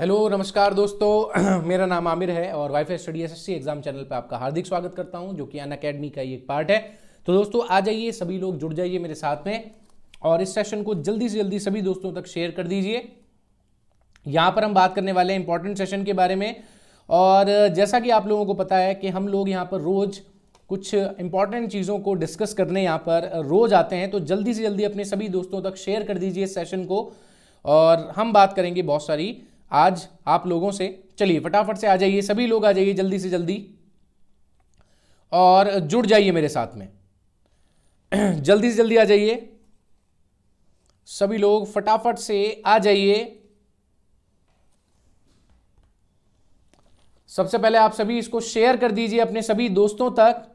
Hello नमस्कार दोस्तों मेरा नाम आमिर है और WiFi study SSC exam channel पर आपका हार्दिक स्वागत करता हूं जो कि अन अकेडमी का एक पार्ट है तो दोस्तों आ जाइए सभी लोग जुड़ जाइए मेरे साथ में और इस सेशन को जल्दी से जल्दी सभी दोस्तों तक शेयर कर दीजिए यहाँ पर हम बात करने वाले हैं इंपॉर्टेंट सेशन के बारे में और जैसा कि आप लोगों को पता है कि हम लोग यहाँ पर रोज़ कुछ इंपॉर्टेंट चीज़ों को डिस्कस करने यहाँ पर रोज़ आते हैं तो जल्दी से जल्दी अपने सभी दोस्तों तक शेयर कर दीजिए इस सेशन को और हम बात करेंगे बहुत सारी आज आप लोगों से चलिए फटाफट से आ जाइए सभी लोग आ जाइए जल्दी से जल्दी और जुड़ जाइए मेरे साथ में जल्दी से जल्दी आ जाइए सभी लोग फटाफट से आ जाइए सबसे पहले आप सभी इसको शेयर कर दीजिए अपने सभी दोस्तों तक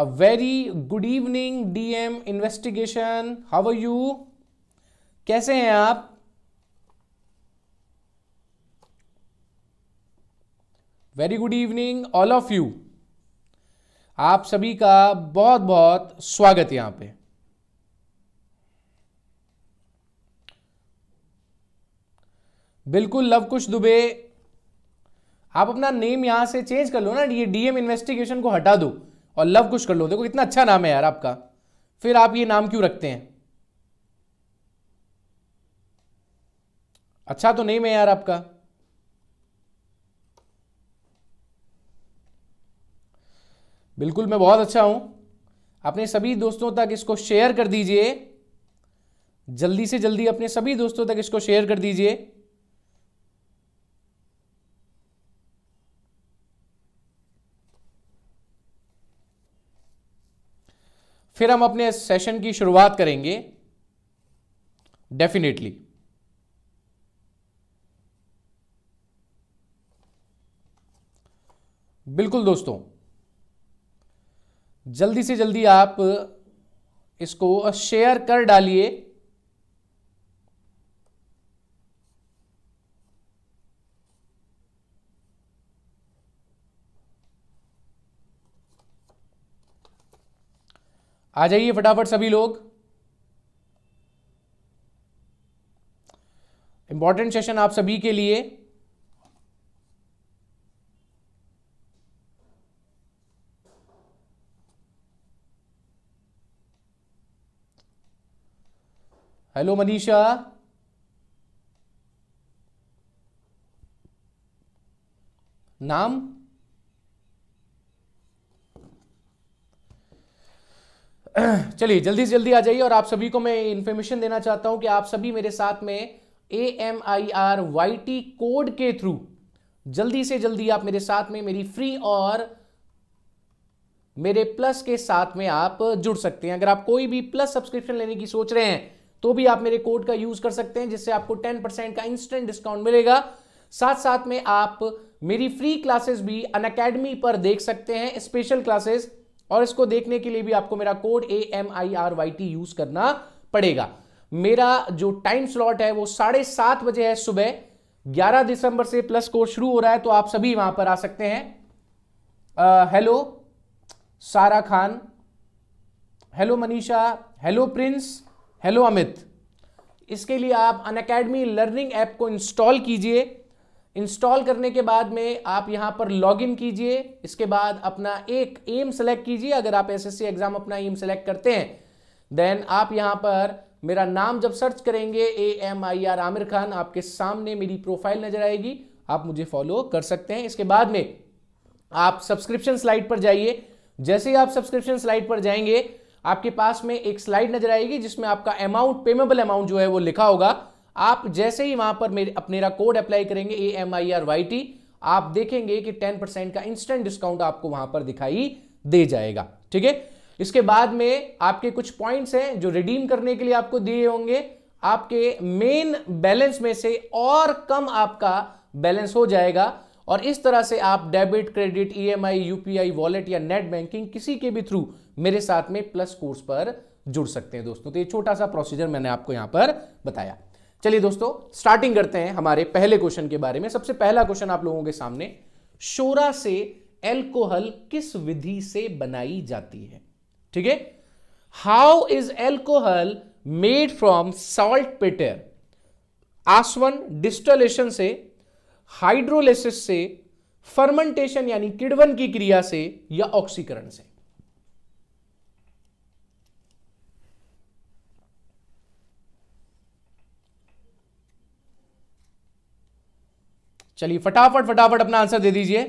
a very good evening dm investigation how are you kaise hain aap very good evening all of you aap sabhi ka bahut bahut swagat yahan pe पे बिल्कुल लव कुश दुबे आप अपना नेम यहां से चेंज कर लो ना ये डीएम इन्वेस्टिगेशन को हटा दो और लव कुश कर लो देखो कितना अच्छा नाम है यार आपका फिर आप ये नाम क्यों रखते हैं अच्छा तो नहीं मैं यार आपका बिल्कुल मैं बहुत अच्छा हूं अपने सभी दोस्तों तक इसको शेयर कर दीजिए जल्दी से जल्दी अपने सभी दोस्तों तक इसको शेयर कर दीजिए फिर हम अपने सेशन की शुरुआत करेंगे डेफिनेटली बिल्कुल दोस्तों जल्दी से जल्दी आप इसको शेयर कर डालिए आ जाइए फटाफट सभी लोग इंपॉर्टेंट सेशन आप सभी के लिए हेलो मनीषा नाम चलिए जल्दी से जल्दी आ जाइए और आप सभी को मैं इन्फॉर्मेशन देना चाहता हूं कि आप सभी मेरे साथ में A M I R Y T code के थ्रू जल्दी से जल्दी आप मेरे साथ में मेरी फ्री और मेरे प्लस के साथ में आप जुड़ सकते हैं अगर आप कोई भी प्लस सब्सक्रिप्शन लेने की सोच रहे हैं तो भी आप मेरे कोड का यूज कर सकते हैं जिससे आपको टेन परसेंट का इंस्टेंट डिस्काउंट मिलेगा साथ साथ में आप मेरी फ्री क्लासेस भी अन पर देख सकते हैं स्पेशल क्लासेस और इसको देखने के लिए भी आपको मेरा code A M I R Y T use करना पड़ेगा मेरा जो टाइम स्लॉट है वो साढ़े सात बजे है सुबह 11 दिसंबर से प्लस कोर्स शुरू हो रहा है तो आप सभी वहां पर आ सकते हैं hello Sara Khan hello Manisha hello Prince hello Amit इसके लिए आप अन अकेडमी लर्निंग ऐप को इंस्टॉल कीजिए इंस्टॉल करने के बाद में आप यहां पर लॉगिन कीजिए इसके बाद अपना एक एम सेलेक्ट कीजिए अगर आप एसएससी एग्ज़ाम अपना एम सेलेक्ट करते हैं देन आप यहां पर मेरा नाम जब सर्च करेंगे A M I R Aamir Khan आपके सामने मेरी प्रोफाइल नज़र आएगी आप मुझे फॉलो कर सकते हैं इसके बाद में आप सब्सक्रिप्शन स्लाइड पर जाइए जैसे ही आप सब्सक्रिप्शन स्लाइड पर जाएंगे आपके पास में एक स्लाइड नजर आएगी जिसमें आपका अमाउंट पेमेबल अमाउंट जो है वो लिखा होगा आप जैसे ही वहां पर मेरे अपनेरा कोड अप्लाई करेंगे A M I R Y T आप देखेंगे कि टेन परसेंट का इंस्टेंट डिस्काउंट आपको वहां पर दिखाई दे जाएगा ठीक है इसके बाद में आपके कुछ पॉइंट्स हैं जो रिडीम करने के लिए आपको दिए होंगे आपके मेन बैलेंस में से और कम आपका बैलेंस हो जाएगा और इस तरह से आप debit credit EMI UPI wallet या नेट बैंकिंग किसी के भी थ्रू मेरे साथ में प्लस कोर्स पर जुड़ सकते हैं दोस्तों तो ये छोटा सा प्रोसीजर मैंने आपको यहां पर बताया चलिए दोस्तों स्टार्टिंग करते हैं हमारे पहले क्वेश्चन के बारे में सबसे पहला क्वेश्चन आप लोगों के सामने शोरा से एल्कोहल किस विधि से बनाई जाती है ठीक है how is alcohol made from saltpetre आसवन डिस्टोलेशन से हाइड्रोलिसिस से फर्मेंटेशन यानी किड़वन की क्रिया से या ऑक्सीकरण से चलिए फटाफट फटाफट अपना आंसर दे दीजिए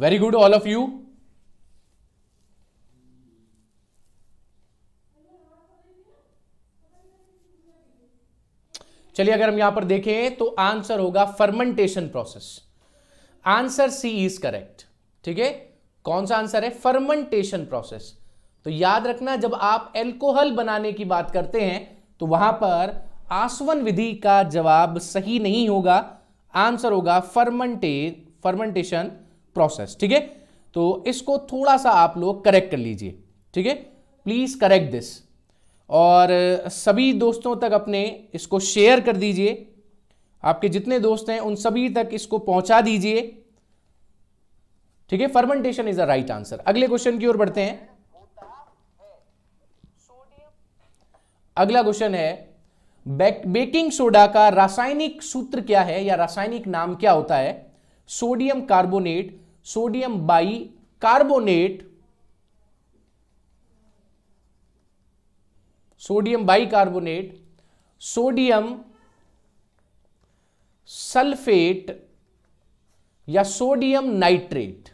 very good all of you चलिए अगर हम यहां पर देखें तो आंसर होगा fermentation process answer C is correct ठीक है कौन सा आंसर है फर्मेंटेशन प्रोसेस तो याद रखना जब आप एल्कोहल बनाने की बात करते हैं तो वहां पर आसवन विधि का जवाब सही नहीं होगा आंसर होगा फर्मेंटे फर्मेंटेशन प्रोसेस ठीक है तो इसको थोड़ा सा आप लोग करेक्ट कर लीजिए ठीक है प्लीज़ करेक्ट दिस और सभी दोस्तों तक अपने इसको शेयर कर दीजिए आपके जितने दोस्त हैं उन सभी तक इसको पहुंचा दीजिए ठीक है fermentation is a right answer अगले क्वेश्चन की ओर बढ़ते हैं अगला क्वेश्चन है बेक, बेकिंग सोडा का रासायनिक सूत्र क्या है या रासायनिक नाम क्या होता है sodium carbonate sodium bicarbonate sodium bicarbonate sodium sulphate या सोडियम नाइट्रेट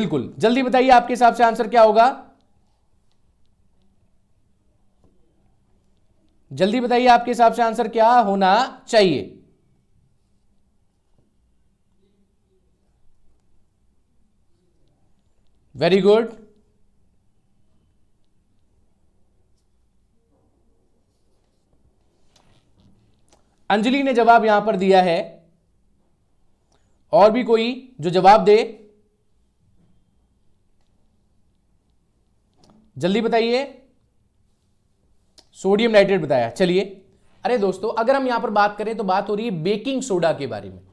बिल्कुल जल्दी बताइए आपके हिसाब से आंसर क्या होगा जल्दी बताइए आपके हिसाब से आंसर क्या होना चाहिए वेरी गुड अंजलि ने जवाब यहां पर दिया है और भी कोई जो जवाब दे जल्दी बताइए सोडियम नाइट्रेट बताया चलिए अरे दोस्तों अगर हम यहां पर बात करें तो बात हो रही है बेकिंग सोडा के बारे में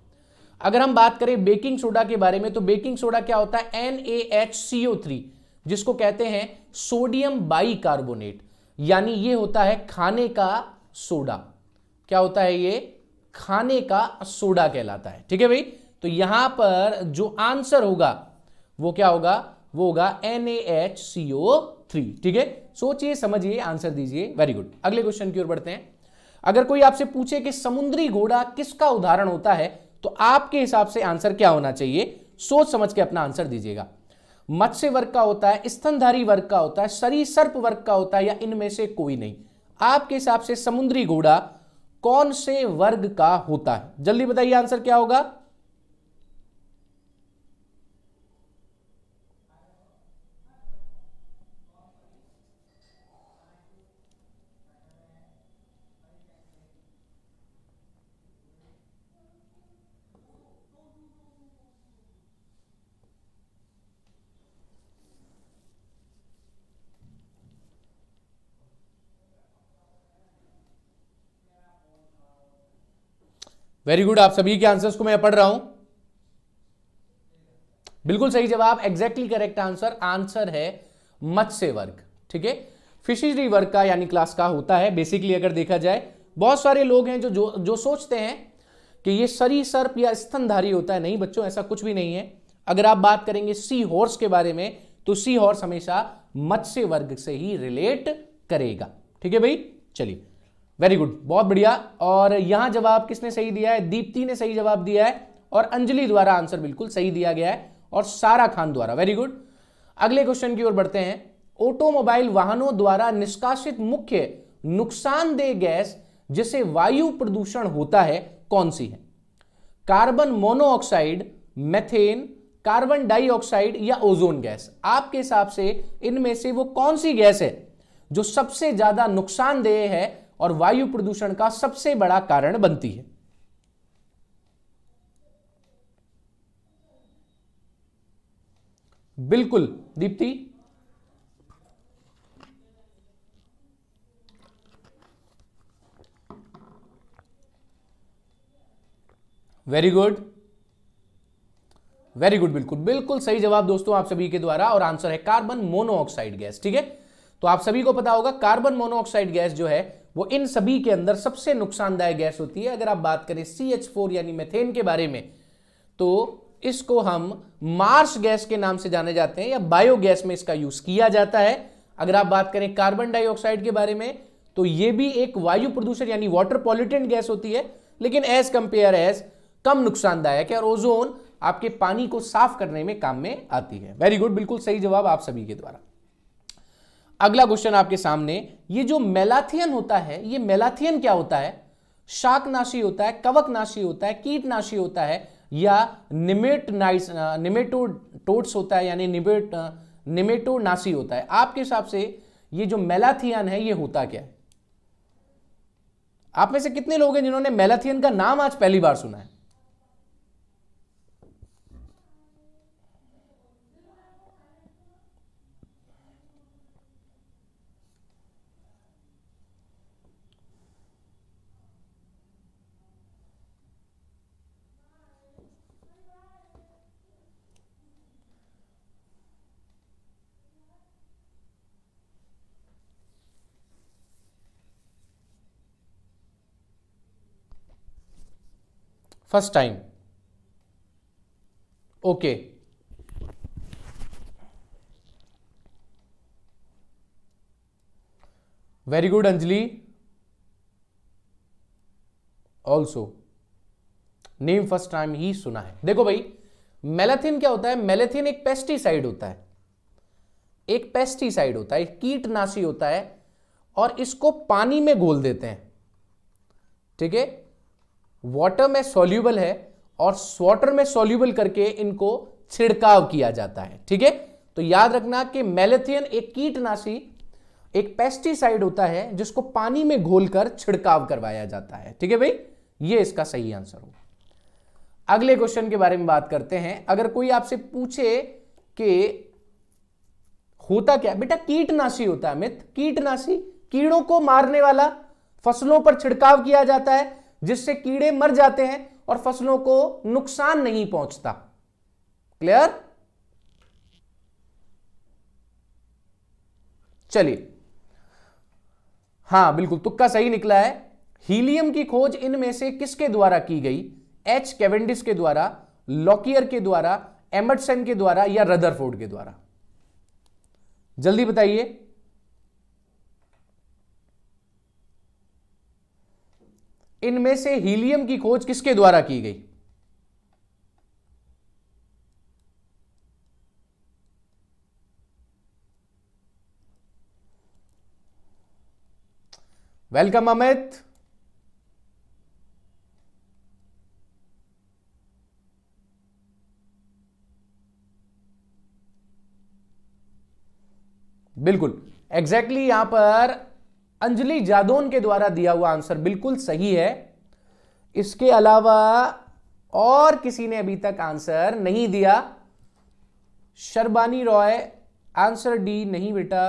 अगर हम बात करें बेकिंग सोडा के बारे में तो बेकिंग सोडा क्या होता है एन जिसको कहते हैं सोडियम बाइकार्बोनेट यानी ये होता है खाने का सोडा क्या होता है ये खाने का सोडा कहलाता है ठीक है भाई तो यहां पर जो आंसर होगा वो क्या होगा वो होगा NaHCO3 ठीक है सोचिए समझिए आंसर दीजिए वेरी गुड अगले क्वेश्चन की ओर बढ़ते हैं अगर कोई आपसे पूछे कि समुद्री घोड़ा किसका उदाहरण होता है तो आपके हिसाब से आंसर क्या होना चाहिए सोच समझ के अपना आंसर दीजिएगा मत्स्य वर्ग का होता है स्तनधारी वर्ग का होता है सरी सर्प वर्ग का होता है या इनमें से कोई नहीं आपके हिसाब से समुद्री घोड़ा कौन से वर्ग का होता है जल्दी बताइए आंसर क्या होगा वेरी गुड आप सभी के आंसर्स को मैं पढ़ रहा हूं बिल्कुल सही जवाब एग्जैक्टली करेक्ट आंसर आंसर है मत्स्य वर्ग ठीक है फिशरी वर्ग का यानी क्लास का होता है बेसिकली अगर देखा जाए बहुत सारे लोग हैं जो जो, जो सोचते हैं कि ये सरी सर्प या स्तनधारी होता है नहीं बच्चों ऐसा कुछ भी नहीं है अगर आप बात करेंगे सी हॉर्स के बारे में तो सी हॉर्स हमेशा मत्स्य वर्ग से ही रिलेट करेगा ठीक है भाई चलिए वेरी गुड बहुत बढ़िया और यहां जवाब किसने सही दिया है दीप्ति ने सही जवाब दिया है और अंजलि द्वारा आंसर बिल्कुल सही दिया गया है और सारा खान द्वारा वेरी गुड अगले क्वेश्चन की ओर बढ़ते हैं ऑटोमोबाइल वाहनों द्वारा निष्कासित मुख्य नुकसानदेह गैस जिसे वायु प्रदूषण होता है कौन सी है carbon monoxide methane carbon dioxide या ओजोन गैस आपके हिसाब से इनमें से वो कौन सी गैस है जो सबसे ज्यादा नुकसानदेह है और वायु प्रदूषण का सबसे बड़ा कारण बनती है बिल्कुल Deepti very good very good बिल्कुल बिल्कुल सही जवाब दोस्तों आप सभी के द्वारा और आंसर है कार्बन मोनोऑक्साइड गैस ठीक है तो आप सभी को पता होगा कार्बन मोनोऑक्साइड गैस जो है वो इन सभी के अंदर सबसे नुकसानदायक गैस होती है अगर आप बात करें सी एच फोर यानी मेथेन के बारे में तो इसको हम मार्स गैस के नाम से जाने जाते हैं या बायोगैस में इसका यूज किया जाता है अगर आप बात करें कार्बन डाइऑक्साइड के बारे में तो ये भी एक वायु प्रदूषण यानी वाटर पॉल्यूटेंट गैस होती है लेकिन एज कंपेयर एज कम नुकसानदायक है और ओजोन आपके पानी को साफ करने में काम में आती है वेरी गुड बिल्कुल सही जवाब आप सभी के द्वारा अगला क्वेश्चन आपके सामने ये जो मेलाथियन होता है ये मेलाथियन क्या होता है शाकनाशी होता है कवकनाशी होता है कीटनाशी होता है या निमेट नाइस निमेटोटोट्स होता है यानी निमेट निमेटोनाशी होता है आपके हिसाब से ये जो मेलाथियन है ये होता क्या है आप में से कितने लोग हैं जिन्होंने मेलाथियन का नाम आज पहली बार सुना है first time okay very good Anjali also name first time ही सुना है देखो भाई मेलेथिन क्या होता है मेलेथिन एक पेस्टिसाइड होता है एक पेस्टिसाइड होता है कीटनाशी होता है और इसको पानी में घोल देते हैं ठीक है वाटर में सॉल्यूबल है और स्वाटर में सॉल्यूबल करके इनको छिड़काव किया जाता है ठीक है तो याद रखना कि मेलेथियन एक कीटनाशी एक पेस्टिसाइड होता है जिसको पानी में घोलकर छिड़काव करवाया जाता है ठीक है भाई ये इसका सही आंसर होगा अगले क्वेश्चन के बारे में बात करते हैं अगर कोई आपसे पूछे कि होता क्या बेटा कीटनाशी होता है मित कीटनाशी कीड़ों को मारने वाला फसलों पर छिड़काव किया जाता है जिससे कीड़े मर जाते हैं और फसलों को नुकसान नहीं पहुंचता क्लियर चलिए हां बिल्कुल तुक्का सही निकला है हीलियम की खोज इनमें से किसके द्वारा की गई एच कैवेंडिस के द्वारा लॉकियर के द्वारा एमर्सन के द्वारा या रदरफोर्ड के द्वारा जल्दी बताइए इनमें से हीलियम की खोज किसके द्वारा की गई वेलकम अमित बिल्कुल एग्जैक्टली exactly यहां पर अंजलि जादोन के द्वारा दिया हुआ आंसर बिल्कुल सही है इसके अलावा और किसी ने अभी तक आंसर नहीं दिया शर्बानी रॉय आंसर डी नहीं बेटा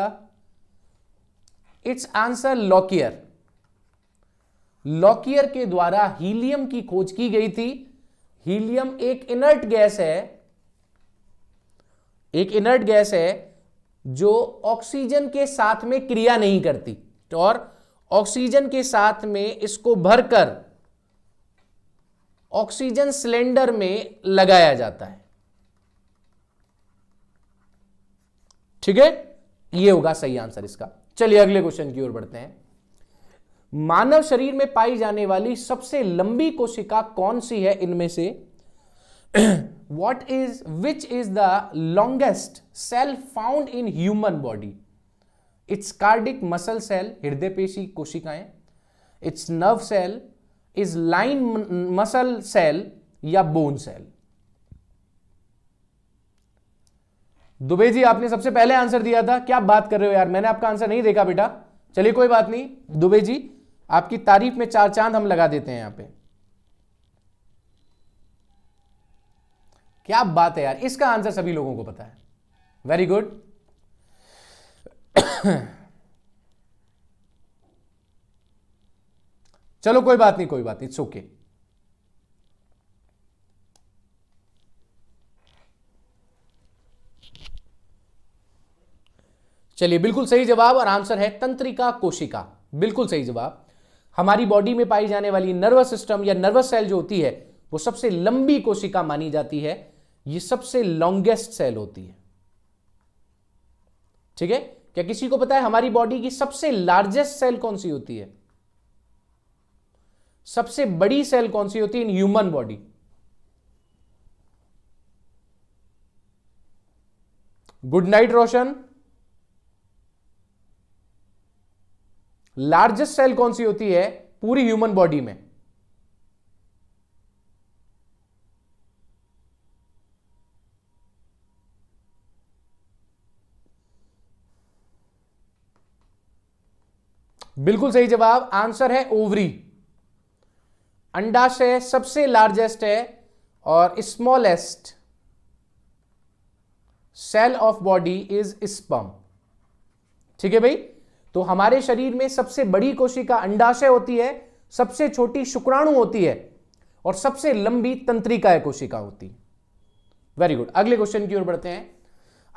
इट्स आंसर लॉकियर लॉकियर के द्वारा हीलियम की खोज की गई थी हीलियम एक इनर्ट गैस है एक इनर्ट गैस है जो ऑक्सीजन के साथ में क्रिया नहीं करती तो और ऑक्सीजन के साथ में इसको भरकर ऑक्सीजन सिलेंडर में लगाया जाता है ठीक है ये होगा सही आंसर इसका चलिए अगले क्वेश्चन की ओर बढ़ते हैं मानव शरीर में पाई जाने वाली सबसे लंबी कोशिका कौन सी है इनमें से what is which is the longest cell found in human body it's cardiac muscle cell हृदय पेशी कोशिकाएं it's nerve cell is line muscle cell या बोन सेल दुबे जी आपने सबसे पहले आंसर दिया था क्या बात कर रहे हो यार मैंने आपका आंसर नहीं देखा बेटा चलिए कोई बात नहीं दुबे जी आपकी तारीफ में चार चांद हम लगा देते हैं यहां पे क्या बात है यार इसका आंसर सभी लोगों को पता है वेरी गुड चलो कोई बात नहीं कोई बात नहीं इट्स ओके चलिए बिल्कुल सही जवाब और आंसर है तंत्रिका कोशिका बिल्कुल सही जवाब हमारी बॉडी में पाई जाने वाली नर्वस सिस्टम या नर्वस सेल जो होती है वो सबसे लंबी कोशिका मानी जाती है ये सबसे लॉन्गेस्ट सेल होती है ठीक है क्या किसी को पता है हमारी बॉडी की सबसे लार्जेस्ट सेल कौन सी होती है सबसे बड़ी सेल कौन सी होती है in human body good night Roshan largest cell कौन सी होती है पूरी ह्यूमन बॉडी में बिल्कुल सही जवाब आंसर है ओवरी अंडाशय सबसे लार्जेस्ट है और smallest cell of body is sperm ठीक है भाई तो हमारे शरीर में सबसे बड़ी कोशिका अंडाशय होती है सबसे छोटी शुक्राणु होती है और सबसे लंबी तंत्रिकाय कोशिका होती है वेरी गुड अगले क्वेश्चन की ओर बढ़ते हैं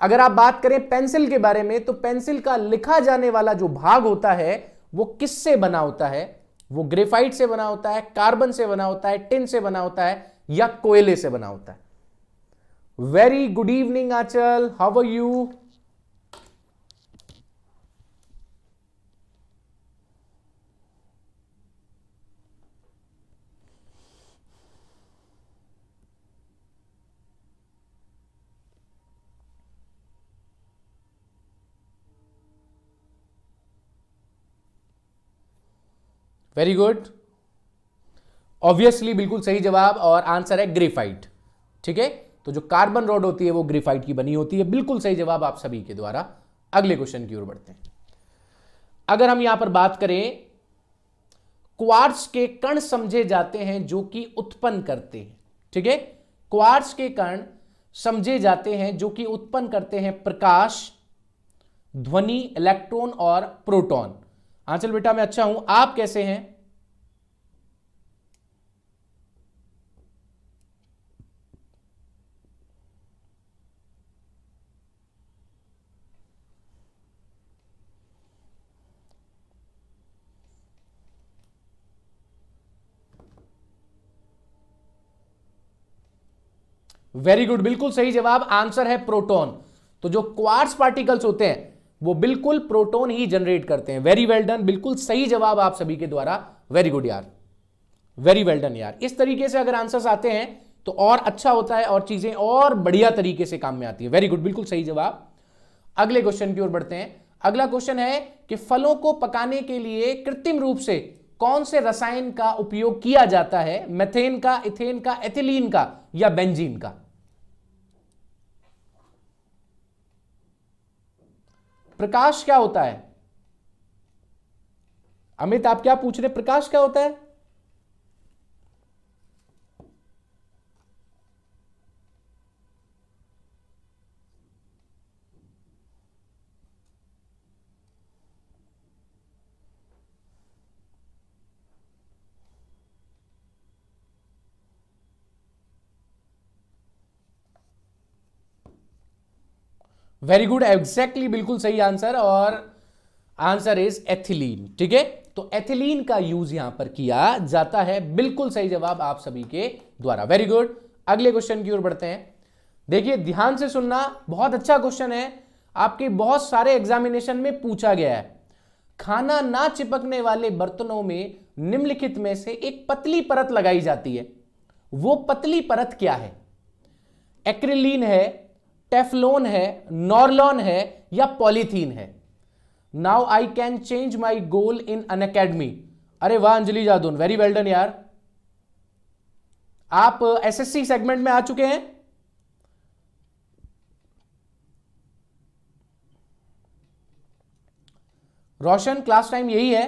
अगर आप बात करें पेंसिल के बारे में तो पेंसिल का लिखा जाने वाला जो भाग होता है वो किससे बना होता है वो ग्रेफाइट से बना होता है कार्बन से बना होता है टिन से बना होता है या कोयले से बना होता है very good evening Anchal how are you very good obviously बिल्कुल सही जवाब और आंसर है ग्रेफाइट ठीक है तो जो कार्बन रॉड होती है वो ग्रेफाइट की बनी होती है बिल्कुल सही जवाब आप सभी के द्वारा अगले क्वेश्चन की ओर बढ़ते हैं अगर हम यहां पर बात करें क्वार्ट्स के कण समझे जाते हैं जो कि उत्पन्न करते हैं ठीक है क्वार्ट्स के कण समझे जाते हैं जो कि उत्पन्न करते हैं प्रकाश ध्वनि इलेक्ट्रॉन और प्रोटॉन आंचल बेटा मैं अच्छा हूं आप कैसे हैं वेरी गुड बिल्कुल सही जवाब आंसर है प्रोटॉन तो जो क्वार्ट्स पार्टिकल्स होते हैं वो बिल्कुल प्रोटोन ही जनरेट करते हैं वेरी वेल डन बिल्कुल सही जवाब आप सभी के द्वारा वेरी गुड यार वेरी वेल डन यार इस तरीके से अगर आंसर्स आते हैं तो और अच्छा होता है और चीजें और बढ़िया तरीके से काम में आती है वेरी गुड बिल्कुल सही जवाब अगले क्वेश्चन की ओर बढ़ते हैं अगला क्वेश्चन है कि फलों को पकाने के लिए कृत्रिम रूप से कौन से रसायन का उपयोग किया जाता है मेथेन का इथेन का एथिलीन का या बेंजीन का प्रकाश क्या होता है अमित आप क्या पूछ रहे प्रकाश क्या होता है वेरी गुड एग्जैक्टली बिल्कुल सही आंसर और आंसर इज एथिलीन ठीक है तो एथिलीन का यूज यहां पर किया जाता है बिल्कुल सही जवाब आप सभी के द्वारा वेरी गुड अगले क्वेश्चन की ओर बढ़ते हैं देखिए ध्यान से सुनना बहुत अच्छा क्वेश्चन है आपके बहुत सारे एग्जामिनेशन में पूछा गया है खाना ना चिपकने वाले बर्तनों में निम्नलिखित में से एक पतली परत लगाई जाती है वो पतली परत क्या है एक्रिलीन है टेफलोन है नॉर्लॉन है या पॉलीथीन है now I can change my goal in Unacademy अरे वाह Anjali Jadoon very well done यार आप एसएससी uh, सेगमेंट में आ चुके हैं रोशन क्लास टाइम यही है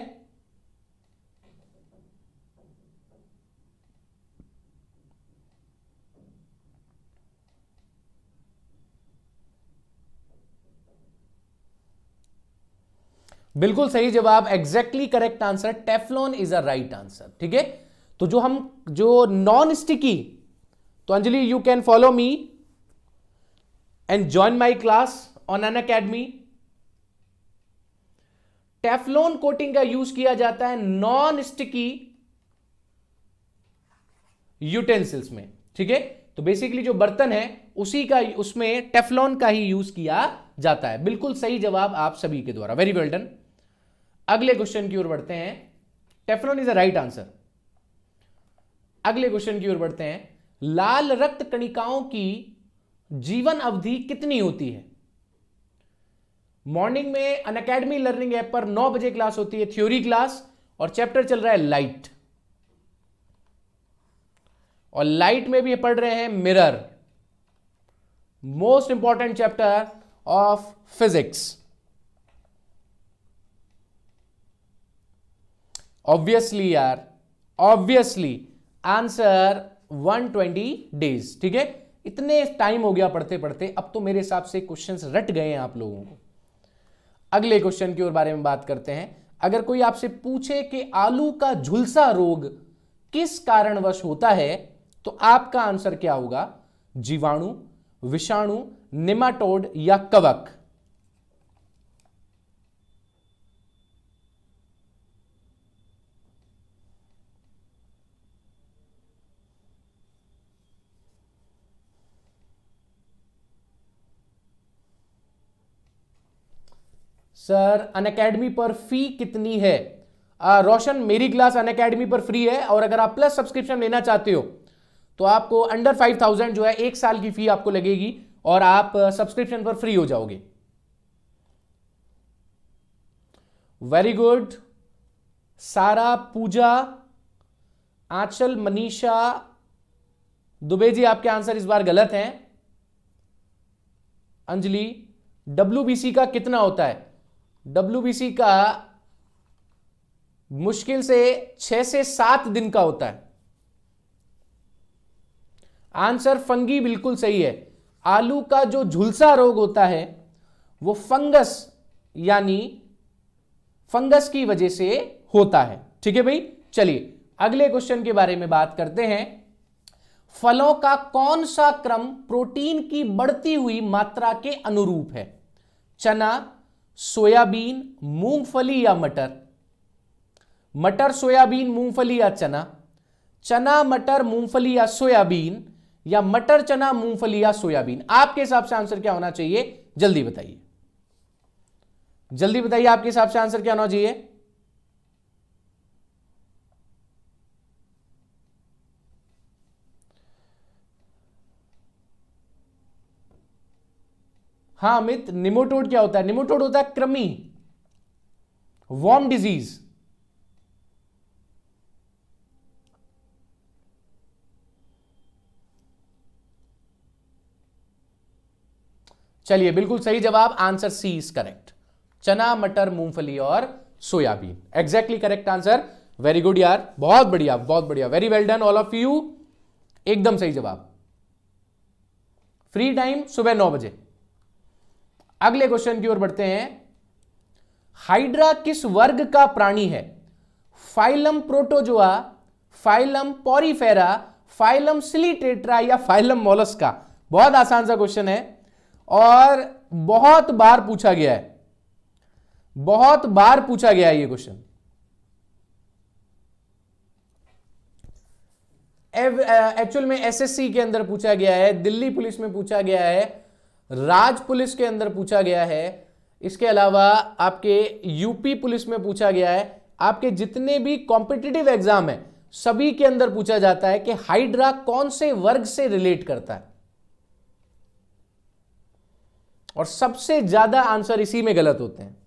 बिल्कुल सही जवाब exactly correct answer Teflon is a right answer ठीक है तो जो हम जो नॉन स्टिकी तो Anjali you can follow me and join my class on Unacademy Teflon coating का यूज किया जाता है नॉन स्टिकी यूटेंसिल्स में ठीक है तो बेसिकली जो बर्तन है उसी का उसमें टेफलॉन का ही यूज किया जाता है बिल्कुल सही जवाब आप सभी के द्वारा वेरी वेल डन अगले क्वेश्चन की ओर बढ़ते हैं Teflon is a right answer अगले क्वेश्चन की ओर बढ़ते हैं लाल रक्त कणिकाओं की जीवन अवधि कितनी होती है मॉर्निंग में अन अकेडमी लर्निंग ऐप पर 9 बजे क्लास होती है थ्योरी क्लास और चैप्टर चल रहा है लाइट और लाइट में भी पढ़ रहे हैं mirror most important chapter of physics obviously यार ऑब्वियसली आंसर 120 डेज ठीक है इतने टाइम हो गया पढ़ते पढ़ते अब तो मेरे हिसाब से क्वेश्चंस रट गए हैं आप लोगों को अगले क्वेश्चन की ओर बारे में बात करते हैं अगर कोई आपसे पूछे कि आलू का झुलसा रोग किस कारणवश होता है तो आपका आंसर क्या होगा जीवाणु विषाणु निमाटोड या कवक सर अन अकेडमी पर फी कितनी है आ, रोशन मेरी क्लास अन अकेडमी पर फ्री है और अगर आप प्लस सब्सक्रिप्शन लेना चाहते हो तो आपको अंडर फाइव थाउजेंड जो है एक साल की फी आपको लगेगी और आप सब्सक्रिप्शन पर फ्री हो जाओगे वेरी गुड सारा पूजा आंचल मनीषा दुबे जी आपके आंसर इस बार गलत हैं अंजलि डब्ल्यू का कितना होता है डब्ल्यू का मुश्किल से छह से सात दिन का होता है आंसर फंगी बिल्कुल सही है आलू का जो झुलसा रोग होता है वो फंगस यानी फंगस की वजह से होता है ठीक है भाई चलिए अगले क्वेश्चन के बारे में बात करते हैं फलों का कौन सा क्रम प्रोटीन की बढ़ती हुई मात्रा के अनुरूप है चना सोयाबीन मूंगफली या मटर मटर सोयाबीन मूंगफली या चना चना मटर मूंगफली या सोयाबीन या मटर चना मूंगफली या सोयाबीन आपके हिसाब से आंसर क्या होना चाहिए जल्दी बताइए जल्दी बताइए आपके हिसाब से आंसर क्या होना चाहिए हाँ अमित निमोटोड क्या होता है निमोटोड होता है क्रमी वॉर्म डिजीज चलिए बिल्कुल सही जवाब आंसर सी इज करेक्ट चना मटर मूंगफली और soybean exactly correct answer very good यार बहुत बढ़िया बहुत बढ़िया very well done all of you एकदम सही जवाब फ्री टाइम सुबह नौ बजे अगले क्वेश्चन की ओर बढ़ते हैं हाइड्रा किस वर्ग का प्राणी है phylum protozoa phylum porifera phylum coelenterata या फाइलम मोलस्का बहुत आसान सा क्वेश्चन है और बहुत बार पूछा गया है बहुत बार पूछा गया है ये क्वेश्चन एक्चुअल में एसएससी के अंदर पूछा गया है दिल्ली पुलिस में पूछा गया है राज पुलिस के अंदर पूछा गया है इसके अलावा आपके यूपी पुलिस में पूछा गया है आपके जितने भी कॉम्पिटिटिव एग्जाम है सभी के अंदर पूछा जाता है कि हाइड्रा कौन से वर्ग से रिलेट करता है और सबसे ज्यादा आंसर इसी में गलत होते हैं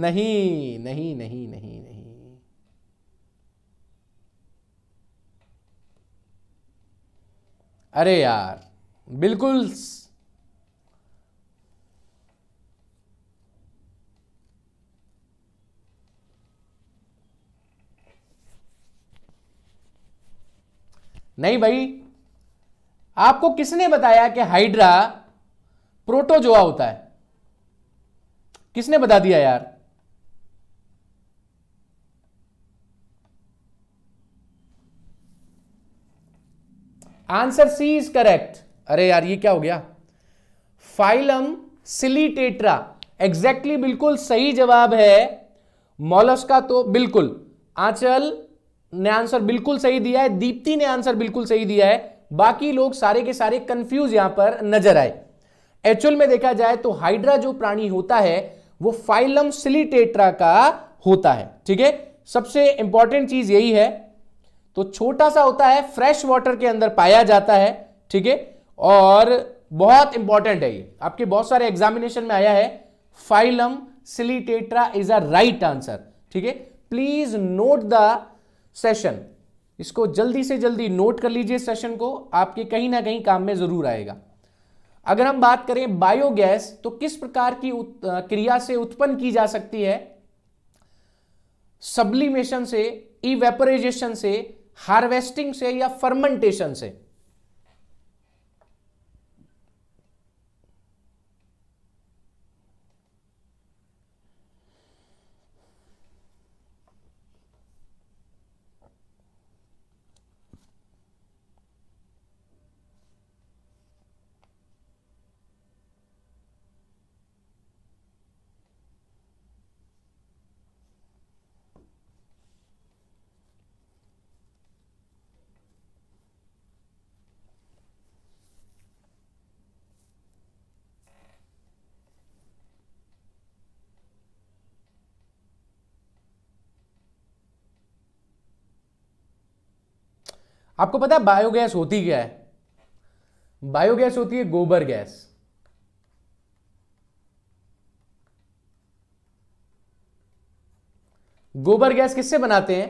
नहीं नहीं नहीं नहीं नहीं अरे यार बिल्कुल नहीं भाई आपको किसने बताया कि हाइड्रा प्रोटोजोआ होता है किसने बता दिया यार आंसर सी इज करेक्ट अरे यार ये क्या हो गया फाइलम सिलीटेट्रा एग्जैक्टली बिल्कुल सही जवाब है मोलस्का तो बिल्कुल आंचल ने आंसर बिल्कुल सही दिया है दीप्ति ने आंसर बिल्कुल सही दिया है बाकी लोग सारे के सारे कंफ्यूज यहां पर नजर आए एक्चुअल में देखा जाए तो हाइड्रा जो प्राणी होता है वो फाइलम सिलिटेट्रा का होता है ठीक है सबसे इंपॉर्टेंट चीज यही है तो छोटा सा होता है फ्रेश वाटर के अंदर पाया जाता है ठीक है और बहुत इंपॉर्टेंट है ये आपके बहुत सारे एग्जामिनेशन में आया है phylum coelenterata is a right answer ठीक है प्लीज नोट द सेशन इसको जल्दी से जल्दी नोट कर लीजिए सेशन को आपके कहीं ना कहीं काम में ज़रूर आएगा अगर हम बात करें बायोगैस तो किस प्रकार की उत, क्रिया से उत्पन्न की जा सकती है सब्लिमेशन से इवेपोरेजेशन से हार्वेस्टिंग से या फर्मेंटेशन से आपको पता है बायोगैस होती क्या है बायोगैस होती है गोबर गैस गोबर गैस किससे बनाते हैं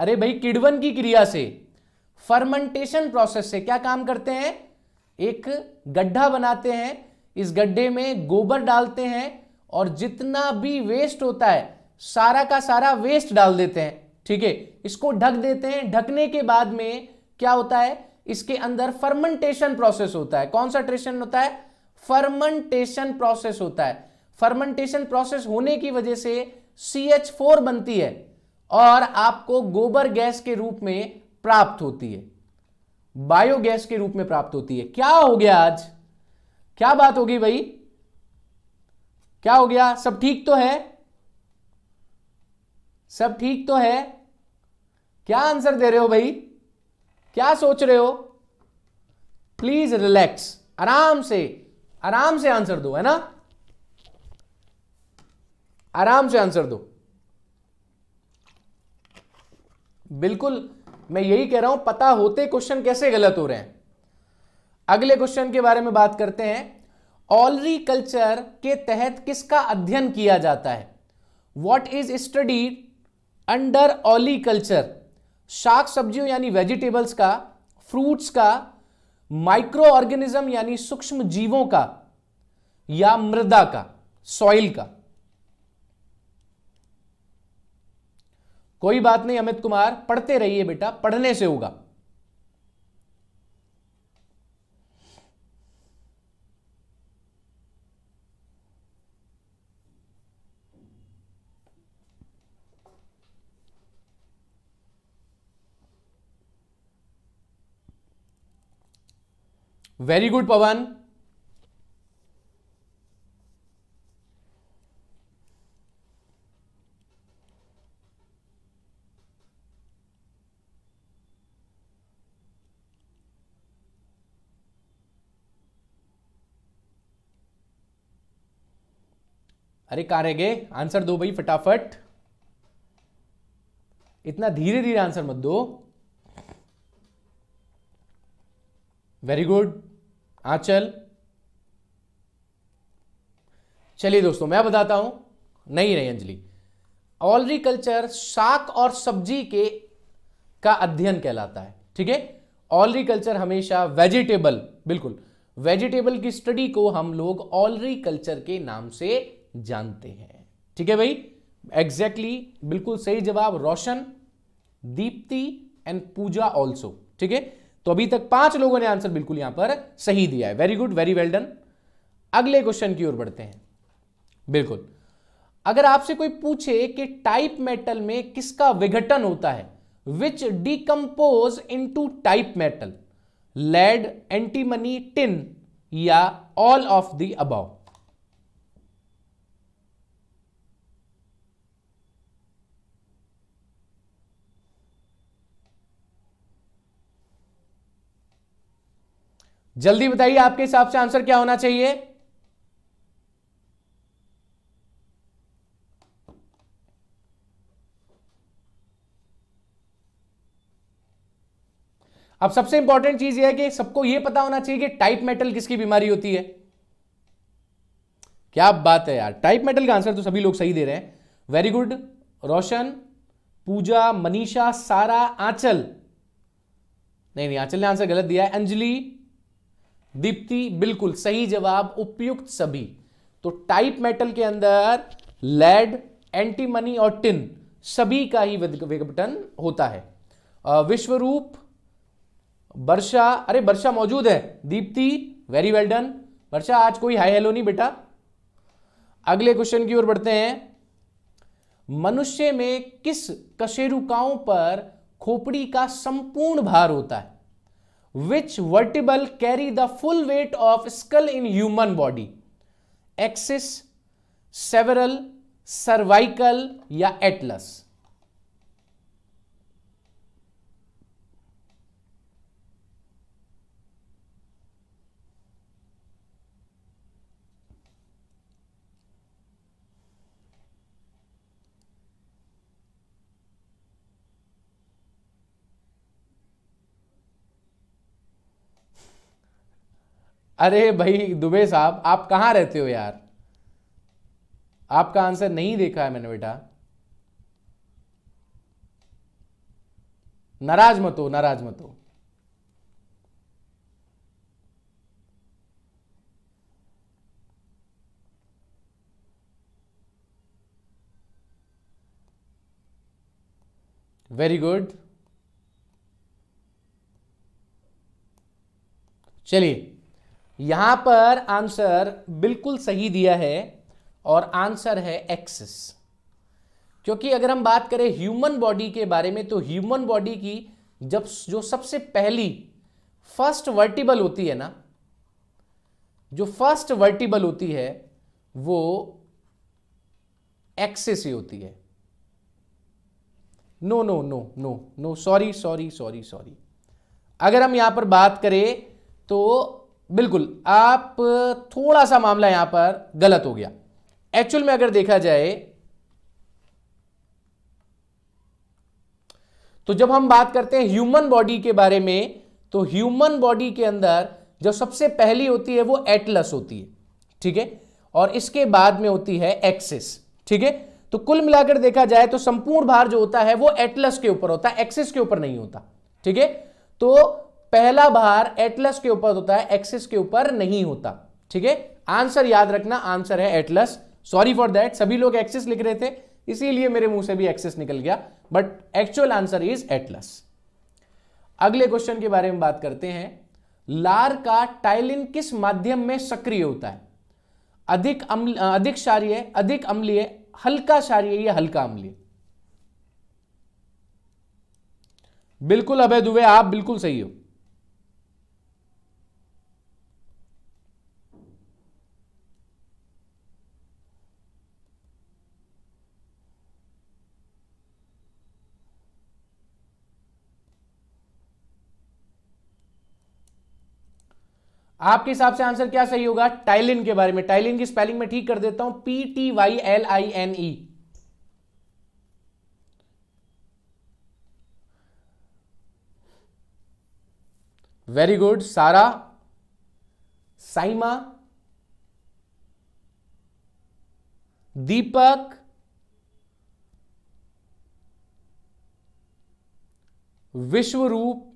अरे भाई किडवन की क्रिया से फर्मेंटेशन प्रोसेस से क्या काम करते हैं एक गड्ढा बनाते हैं इस गड्ढे में गोबर डालते हैं और जितना भी वेस्ट होता है सारा का सारा वेस्ट डाल देते हैं ठीक है इसको ढक देते हैं ढकने के बाद में क्या होता है इसके अंदर फर्मेंटेशन प्रोसेस होता है कॉन्सेंट्रेशन होता है फर्मेंटेशन प्रोसेस होता है फर्मेंटेशन प्रोसेस होने की वजह से सी एच फोर बनती है और आपको गोबर गैस के रूप में प्राप्त होती है बायोगैस के रूप में प्राप्त होती है क्या हो गया आज क्या बात होगी भाई क्या हो गया सब ठीक तो है सब ठीक तो है क्या आंसर दे रहे हो भाई क्या सोच रहे हो प्लीज रिलैक्स आराम से आराम से आंसर दो है ना आराम से आंसर दो बिल्कुल मैं यही कह रहा हूं पता होते क्वेश्चन कैसे गलत हो रहे हैं अगले क्वेश्चन के बारे में बात करते हैं ऑलरी कल्चर के तहत किसका अध्ययन किया जाता है what is studied under olericulture शाक सब्जियों यानी वेजिटेबल्स का फ्रूट्स का माइक्रो ऑर्गेनिज्म यानी सूक्ष्म जीवों का या मृदा का सॉइल का कोई बात नहीं अमित कुमार पढ़ते रहिए बेटा पढ़ने से होगा वेरी गुड पवन अरे कारेगे आंसर दो भाई फटाफट इतना धीरे धीरे आंसर मत दो वेरी गुड आंचल चलिए दोस्तों मैं बताता हूं नहीं नहीं अंजलि कल्चर शाक और सब्जी के का अध्ययन कहलाता है ठीक है कल्चर हमेशा वेजिटेबल बिल्कुल वेजिटेबल की स्टडी को हम लोग कल्चर के नाम से जानते हैं ठीक है भाई एग्जैक्टली exactly, बिल्कुल सही जवाब रोशन दीप्ति एंड पूजा ऑल्सो ठीक है तो अभी तक पांच लोगों ने आंसर बिल्कुल यहां पर सही दिया है very good very well done अगले क्वेश्चन की ओर बढ़ते हैं बिल्कुल अगर आपसे कोई पूछे कि टाइप मेटल में किसका विघटन होता है which in two type metal lead antimony tin या ऑल ऑफ द अबाव जल्दी बताइए आपके हिसाब से आंसर क्या होना चाहिए अब सबसे इंपॉर्टेंट चीज यह है कि सबको यह पता होना चाहिए कि टाइप मेटल किसकी बीमारी होती है क्या बात है यार टाइप मेटल का आंसर तो सभी लोग सही दे रहे हैं वेरी गुड रोशन पूजा मनीषा सारा आंचल नहीं नहीं आंचल ने आंसर गलत दिया है अंजलि दीप्ति बिल्कुल सही जवाब उपयुक्त सभी तो टाइप मेटल के अंदर लेड एंटीमनी और टिन सभी का ही विघटन होता है विश्वरूप वर्षा अरे वर्षा मौजूद है Deepti very well done Varsha आज कोई हाई हेलो नहीं बेटा अगले क्वेश्चन की ओर बढ़ते हैं मनुष्य में किस कशेरुकाओं पर खोपड़ी का संपूर्ण भार होता है Which vertebral carry the full weight of skull in human body? Axis, several, cervical या atlas? अरे भाई दुबे साहब आप कहां रहते हो यार आपका आंसर नहीं देखा है मैंने बेटा नाराज मत हो नाराज मत हो वेरी गुड चलिए यहां पर आंसर बिल्कुल सही दिया है और आंसर है एक्सेस क्योंकि अगर हम बात करें ह्यूमन बॉडी के बारे में तो ह्यूमन बॉडी की जब जो सबसे पहली फर्स्ट वर्टिबल होती है ना जो फर्स्ट वर्टिबल होती है वो एक्सेस ही होती है no no no no no sorry sorry sorry sorry अगर हम यहां पर बात करें तो बिल्कुल आप थोड़ा सा मामला यहां पर गलत हो गया एक्चुअल में अगर देखा जाए तो जब हम बात करते हैं ह्यूमन बॉडी के बारे में तो ह्यूमन बॉडी के अंदर जो सबसे पहली होती है वो एटलस होती है ठीक है और इसके बाद में होती है एक्सिस ठीक है तो कुल मिलाकर देखा जाए तो संपूर्ण भार जो होता है वो एटलस के ऊपर होता है एक्सिस के ऊपर नहीं होता ठीक है तो पहला भार एटलस के ऊपर होता है एक्सिस के ऊपर नहीं होता ठीक है आंसर याद रखना आंसर है एटलस सॉरी फॉर दैट सभी लोग एक्सिस लिख रहे थे इसीलिए मेरे मुंह से भी एक्सिस निकल गया but actual answer is atlas अगले क्वेश्चन के बारे में बात करते हैं लार का टाइलिन किस माध्यम में सक्रिय होता है अधिक अम्ल अधिक क्षारिय अधिक अम्लीय हल्का क्षारिय या हल्का अम्लीय बिल्कुल अभय दुबे आप बिल्कुल सही हो आपके हिसाब से आंसर क्या सही होगा टाइलिन के बारे में टाइलिन की स्पेलिंग में ठीक कर देता हूं P T Y L I N E very good Sara Saima दीपक विश्वरूप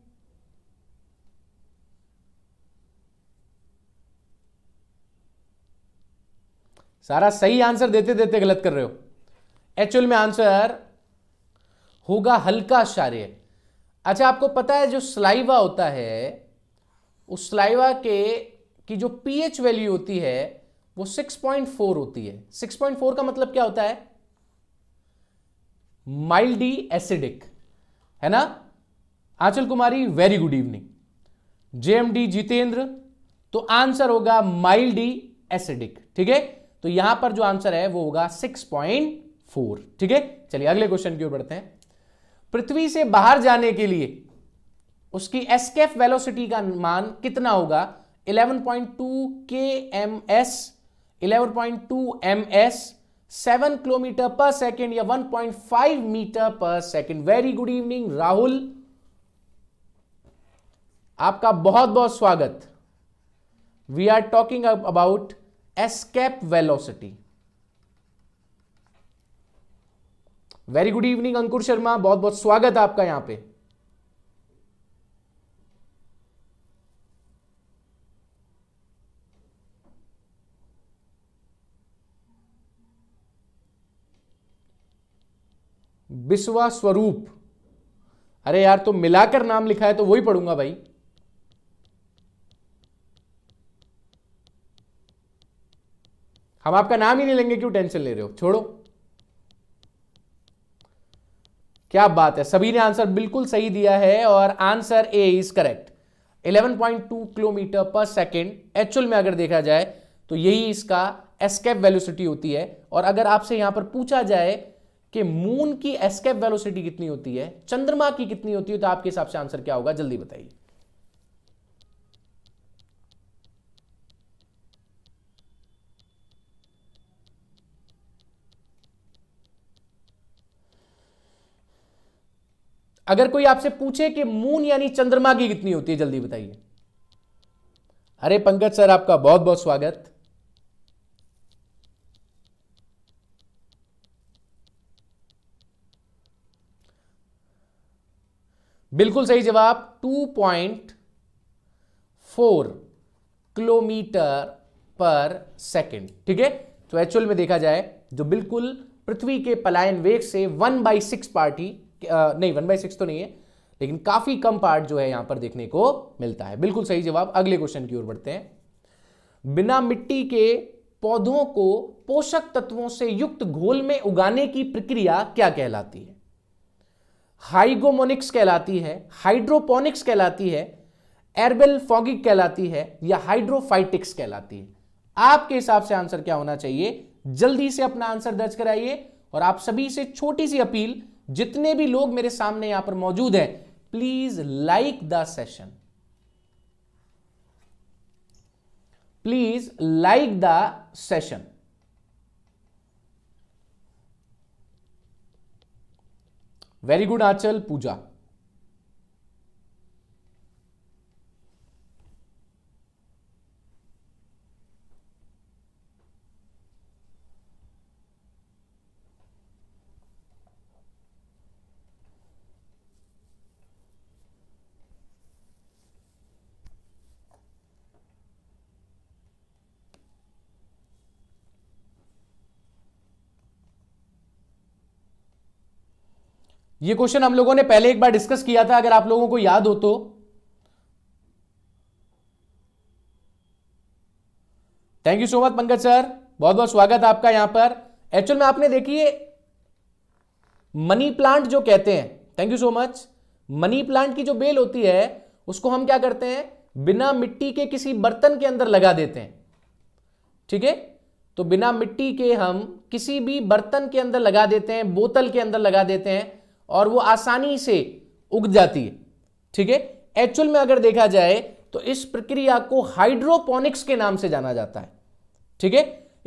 सारा सही आंसर देते देते गलत कर रहे हो एक्चुअल में आंसर होगा हल्का क्षार्य अच्छा आपको पता है जो स्लाइवा होता है उस स्लाइवा के की जो पीएच वैल्यू होती है वो 6.4 होती है 6.4 का मतलब क्या होता है माइल्डी एसिडिक है ना Anchal Kumari very good evening JMD Jitendra तो आंसर होगा माइल्डी एसिडिक ठीक है तो यहां पर जो आंसर है वो होगा 6.4 ठीक है चलिए अगले क्वेश्चन की ओर बढ़ते हैं पृथ्वी से बाहर जाने के लिए उसकी एसकेफ वेलोसिटी का मान कितना होगा 11.2 K M S eleven M S seven kilometre पर सेकेंड या 1.5 मीटर पर second very good evening Rahul आपका बहुत बहुत स्वागत we are talking about escape velocity very good evening Ankur Sharma बहुत बहुत स्वागत है आपका यहां पे बिस्वा स्वरूप अरे यार तो मिलाकर नाम लिखा है तो वही पढ़ूंगा भाई हम आपका नाम ही नहीं लेंगे क्यों टेंशन ले रहे हो छोड़ो क्या बात है सभी ने आंसर बिल्कुल सही दिया है और answer A is correct 11.2 kilometre पर सेकेंड एक्चुअल में अगर देखा जाए तो यही इसका एस्केप वेलोसिटी होती है और अगर आपसे यहां पर पूछा जाए कि मून की एस्केप वेलोसिटी कितनी होती है चंद्रमा की कितनी होती है तो आपके हिसाब से आंसर क्या होगा जल्दी बताइए अगर कोई आपसे पूछे कि मून यानी चंद्रमा की कितनी होती है जल्दी बताइए अरे पंकज सर आपका बहुत बहुत स्वागत बिल्कुल सही जवाब 2.4 किलोमीटर पर सेकंड ठीक है तो एक्चुअल में देखा जाए जो बिल्कुल पृथ्वी के पलायन वेग से वन बाई सिक्स पार्टी नहीं वन बाई सिक्स तो नहीं है लेकिन काफी कम पार्ट जो है यहां पर देखने को मिलता है बिल्कुल सही जवाब अगले क्वेश्चन की ओर बढ़ते हैं बिना मिट्टी के पौधों को पोषक तत्वों से युक्त घोल में उगाने की प्रक्रिया क्या कहलाती है हाइगोमोनिक्स कहलाती है हाइड्रोपोनिक्स कहलाती है एरबेल फॉगिक कहलाती है या हाइड्रोफाइटिक्स कहलाती है आपके हिसाब से आंसर क्या होना चाहिए जल्दी से अपना आंसर दर्ज कराइए और आप सभी से छोटी सी अपील जितने भी लोग मेरे सामने यहां पर मौजूद हैं please like the session please like the session very good Anchal Pooja ये क्वेश्चन हम लोगों ने पहले एक बार डिस्कस किया था अगर आप लोगों को याद हो तो thank you so much Pankaj sir बहुत बहुत स्वागत है आपका यहां पर एक्चुअल में आपने देखिए मनी प्लांट जो कहते हैं thank you so much money plant की जो बेल होती है उसको हम क्या करते हैं बिना मिट्टी के किसी बर्तन के अंदर लगा देते हैं ठीक है तो बिना मिट्टी के हम किसी भी बर्तन के अंदर लगा देते हैं बोतल के अंदर लगा देते हैं और वो आसानी से उग जाती है ठीक है एक्चुअल में अगर देखा जाए तो इस प्रक्रिया को हाइड्रोपोनिक्स के नाम से जाना जाता है ठीक है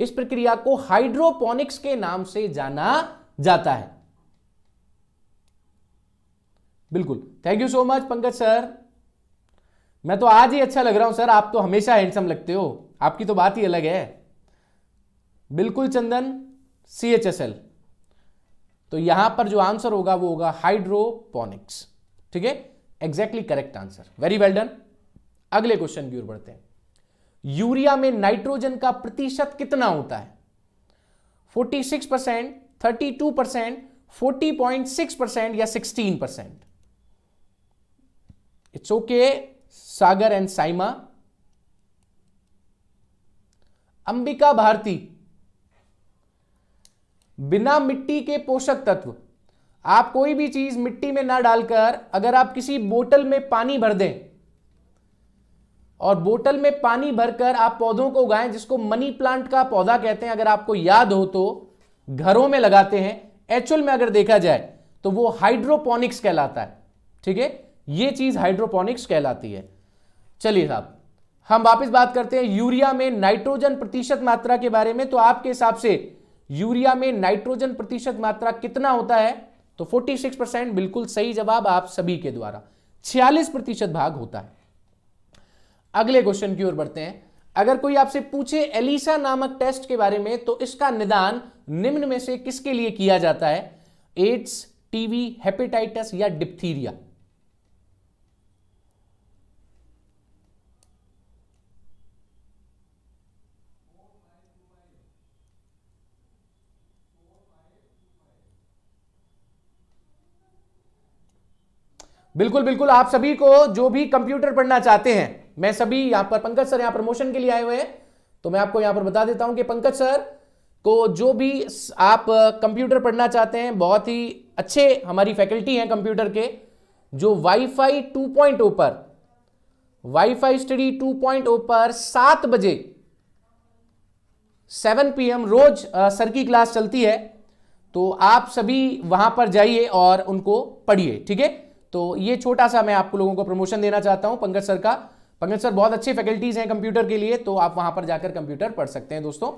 इस प्रक्रिया को हाइड्रोपोनिक्स के नाम से जाना जाता है बिल्कुल thank you so much Pankaj sir मैं तो आज ही अच्छा लग रहा हूं सर आप तो हमेशा हैंडसम लगते हो आपकी तो बात ही अलग है बिल्कुल Chandan C H S L तो यहां पर जो आंसर होगा वो होगा हाइड्रोपोनिक्स ठीक है exactly correct answer very well done अगले क्वेश्चन की ओर बढ़ते हैं यूरिया में नाइट्रोजन का प्रतिशत कितना होता है 46 percent thirty two percent forty point six percent या sixteen percent it's okay Sagar and Saima Ambika Bharti बिना मिट्टी के पोषक तत्व आप कोई भी चीज मिट्टी में ना डालकर अगर आप किसी बोतल में पानी भर दें और बोतल में पानी भरकर आप पौधों को उगाएं जिसको मनी प्लांट का पौधा कहते हैं अगर आपको याद हो तो घरों में लगाते हैं एक्चुअल में अगर देखा जाए तो वो हाइड्रोपोनिक्स कहलाता है ठीक है ये चीज हाइड्रोपोनिक्स कहलाती है चलिए साहब हम वापस बात करते हैं यूरिया में नाइट्रोजन प्रतिशत मात्रा के बारे में तो आपके हिसाब से यूरिया में नाइट्रोजन प्रतिशत मात्रा कितना होता है तो 46 परसेंट बिल्कुल सही जवाब आप सभी के द्वारा 46 प्रतिशत भाग होता है अगले क्वेश्चन की ओर बढ़ते हैं अगर कोई आपसे पूछे एलिसा नामक टेस्ट के बारे में तो इसका निदान निम्न में से किसके लिए किया जाता है एड्स टीवी हेपेटाइटिस या डिप्थीरिया बिल्कुल बिल्कुल आप सभी को जो भी कंप्यूटर पढ़ना चाहते हैं मैं सभी यहां पर पंकज सर यहां प्रमोशन के लिए आए हुए हैं तो मैं आपको यहां पर बता देता हूं कि पंकज सर को जो भी आप कंप्यूटर पढ़ना चाहते हैं बहुत ही अच्छे हमारी फैकल्टी हैं कंप्यूटर के जो वाईफाई 2.0 पर वाईफाई स्टडी 2.0 पर सात बजे 7 पीएम रोज सर की क्लास चलती है तो आप सभी वहां पर जाइए और उनको पढ़िए ठीक है तो ये छोटा सा मैं आप लोगों को प्रमोशन देना चाहता हूँ पंकज सर का पंकज सर बहुत अच्छी फैकल्टीज हैं कंप्यूटर के लिए तो आप वहां पर जाकर कंप्यूटर पढ़ सकते हैं दोस्तों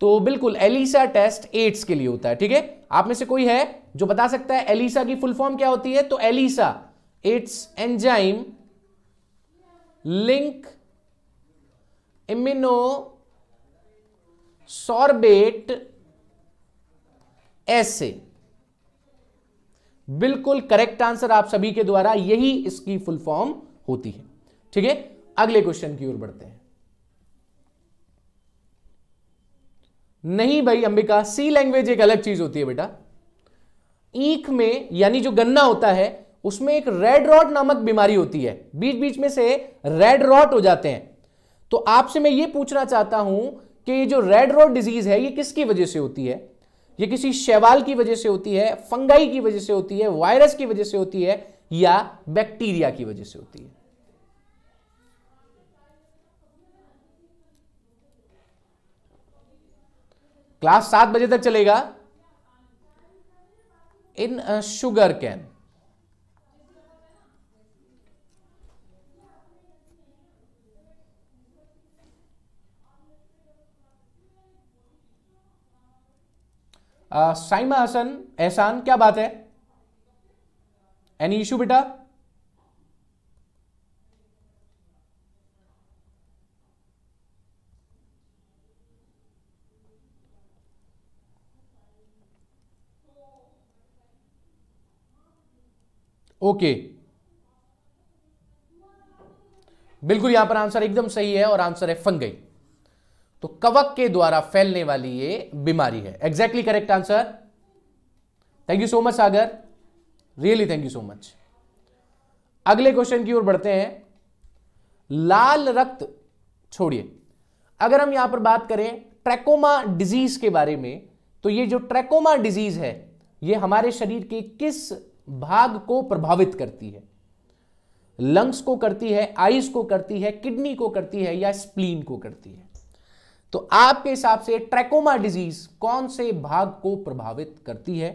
तो बिल्कुल एलिसा टेस्ट एड्स के लिए होता है ठीक है आप में से कोई है जो बता सकता है एलिसा की फुल फॉर्म क्या होती है तो ELISA it's enzyme link immunosorbent assay बिल्कुल करेक्ट आंसर आप सभी के द्वारा यही इसकी फुल फॉर्म होती है ठीक है अगले क्वेश्चन की ओर बढ़ते हैं नहीं भाई अंबिका सी लैंग्वेज एक अलग चीज होती है बेटा ईख में यानी जो गन्ना होता है उसमें एक रेड रॉट नामक बीमारी होती है बीच बीच में से रेड रॉट हो जाते हैं तो आपसे मैं ये पूछना चाहता हूं कि ये जो रेड रॉट डिजीज है ये किसकी वजह से होती है ये किसी शैवाल की वजह से होती है फंगाई की वजह से होती है वायरस की वजह से होती है या बैक्टीरिया की वजह से होती है क्लास सात बजे तक चलेगा in sugarcane Saima Hasan Ehsan क्या बात है एनी इशू बेटा ओके okay. बिल्कुल यहां पर आंसर एकदम सही है और आंसर है फंगई तो कवक के द्वारा फैलने वाली ये बीमारी है exactly correct answer thank you so much Sagar really thank you so much अगले क्वेश्चन की ओर बढ़ते हैं लाल रक्त छोड़िए अगर हम यहां पर बात करें ट्रैकोमा डिजीज के बारे में तो ये जो ट्रैकोमा डिजीज है ये हमारे शरीर के किस भाग को प्रभावित करती है लंग्स को करती है आईज को करती है किडनी को करती है या स्प्लीन को करती है तो आपके हिसाब से ट्रैकोमा डिजीज कौन से भाग को प्रभावित करती है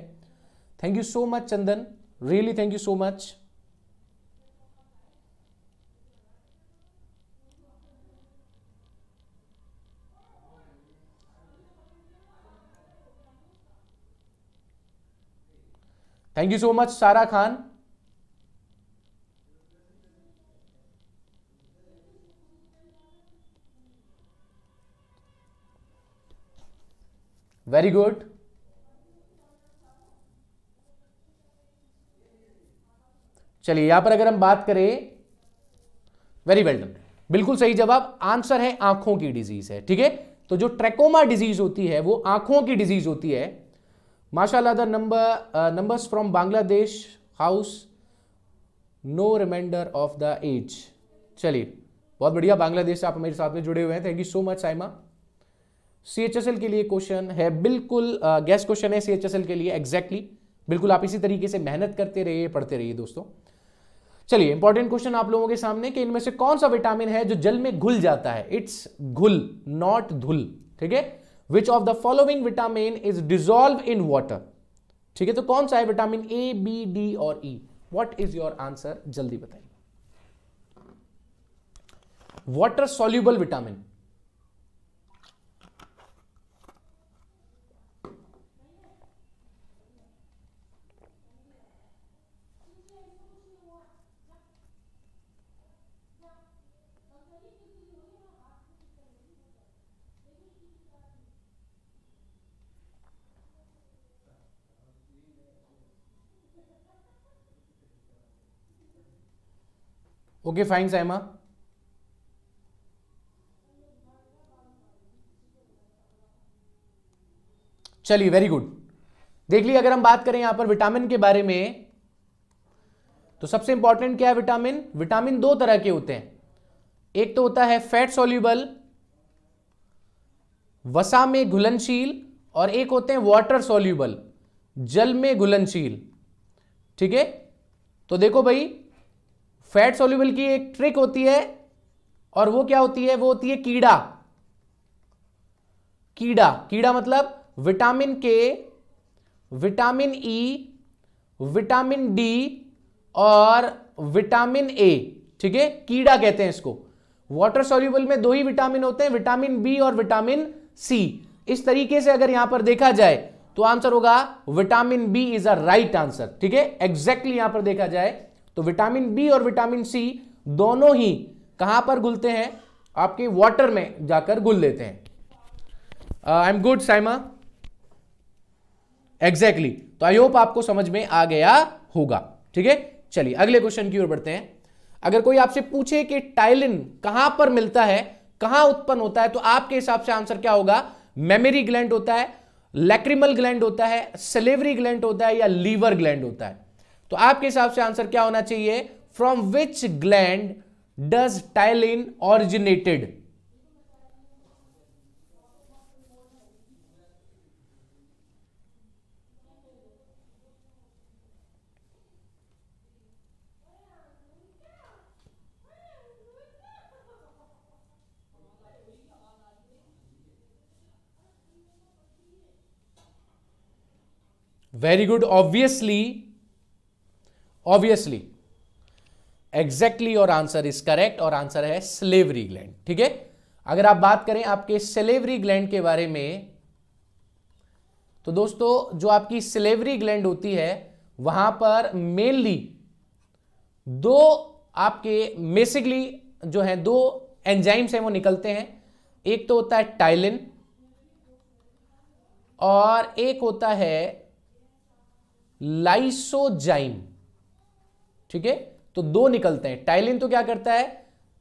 thank you so much Chandan really thank you so much thank you so much Sara Khan very good चलिए यहां पर अगर हम बात करें वेरी वेल डन बिल्कुल सही जवाब आंसर है आंखों की डिजीज है ठीक है तो जो ट्रेकोमा डिजीज होती है वो आंखों की डिजीज होती है माशाला the number numbers from Bangladesh house no reminder of the age चलिए बहुत बढ़िया बांग्लादेश से आप मेरे साथ में जुड़े हुए हैं thank you so much Saima C के लिए क्वेश्चन है बिल्कुल गैस क्वेश्चन है सी के लिए एग्जैक्टली exactly. बिल्कुल आप इसी तरीके से मेहनत करते रहिए पढ़ते रहिए दोस्तों चलिए इंपॉर्टेंट क्वेश्चन आप लोगों के सामने कि इनमें से कौन सा विटामिन है जो जल में घुल जाता है इट्स घुल नॉट धुल ठीक है which of the following vitamin is dissolve in water ठीक है तो कौन सा है विटामिन ए बी डी और E what is your answer जल्दी बताइए water soluble vitamin okay fine Saima चलिए वेरी गुड देख लीजिए अगर हम बात करें यहां पर विटामिन के बारे में तो सबसे इंपॉर्टेंट क्या है विटामिन विटामिन दो तरह के होते हैं एक तो होता है फैट सोल्यूबल वसा में घुलनशील और एक होते हैं वाटर सोल्यूबल जल में घुलनशील ठीक है तो देखो भाई फैट सोल्यूबल की एक ट्रिक होती है और वो क्या होती है वो होती है कीड़ा कीड़ा कीड़ा मतलब vitamin K vitamin E vitamin D और विटामिन ए ठीक है कीड़ा कहते हैं इसको वाटर सोल्यूबल में दो ही विटामिन होते हैं विटामिन बी और विटामिन सी इस तरीके से अगर यहां पर देखा जाए तो आंसर होगा vitamin B is a right answer ठीक है एग्जैक्टली यहां पर देखा जाए तो विटामिन बी और विटामिन सी दोनों ही कहां पर घुलते हैं आपके वाटर में जाकर घुल लेते हैं I am good Saima exactly तो आई होप आपको समझ में आ गया होगा ठीक है चलिए अगले क्वेश्चन की ओर बढ़ते हैं अगर कोई आपसे पूछे कि टाइलिन कहां पर मिलता है कहां उत्पन्न होता है तो आपके हिसाब से आंसर क्या होगा मेमोरी ग्लैंड होता है लैक्रिमल ग्लैंड होता है सेलेवरी ग्लैंड होता है या लीवर ग्लैंड होता है तो आपके हिसाब से आंसर क्या होना चाहिए from which gland does ptyalin originated very good obviously obviously exactly your answer is correct और आंसर है स्लेवरी ग्लैंड ठीक है अगर आप बात करें आपके स्लेवरी ग्लैंड के बारे में तो दोस्तों जो आपकी स्लेवरी ग्लैंड होती है वहां पर मेनली दो आपके बेसिकली जो है दो एंजाइम्स हैं वो निकलते हैं एक तो होता है टाइलिन और एक होता है लाइसोजाइम ठीक है तो दो निकलते हैं टाइलिन तो क्या करता है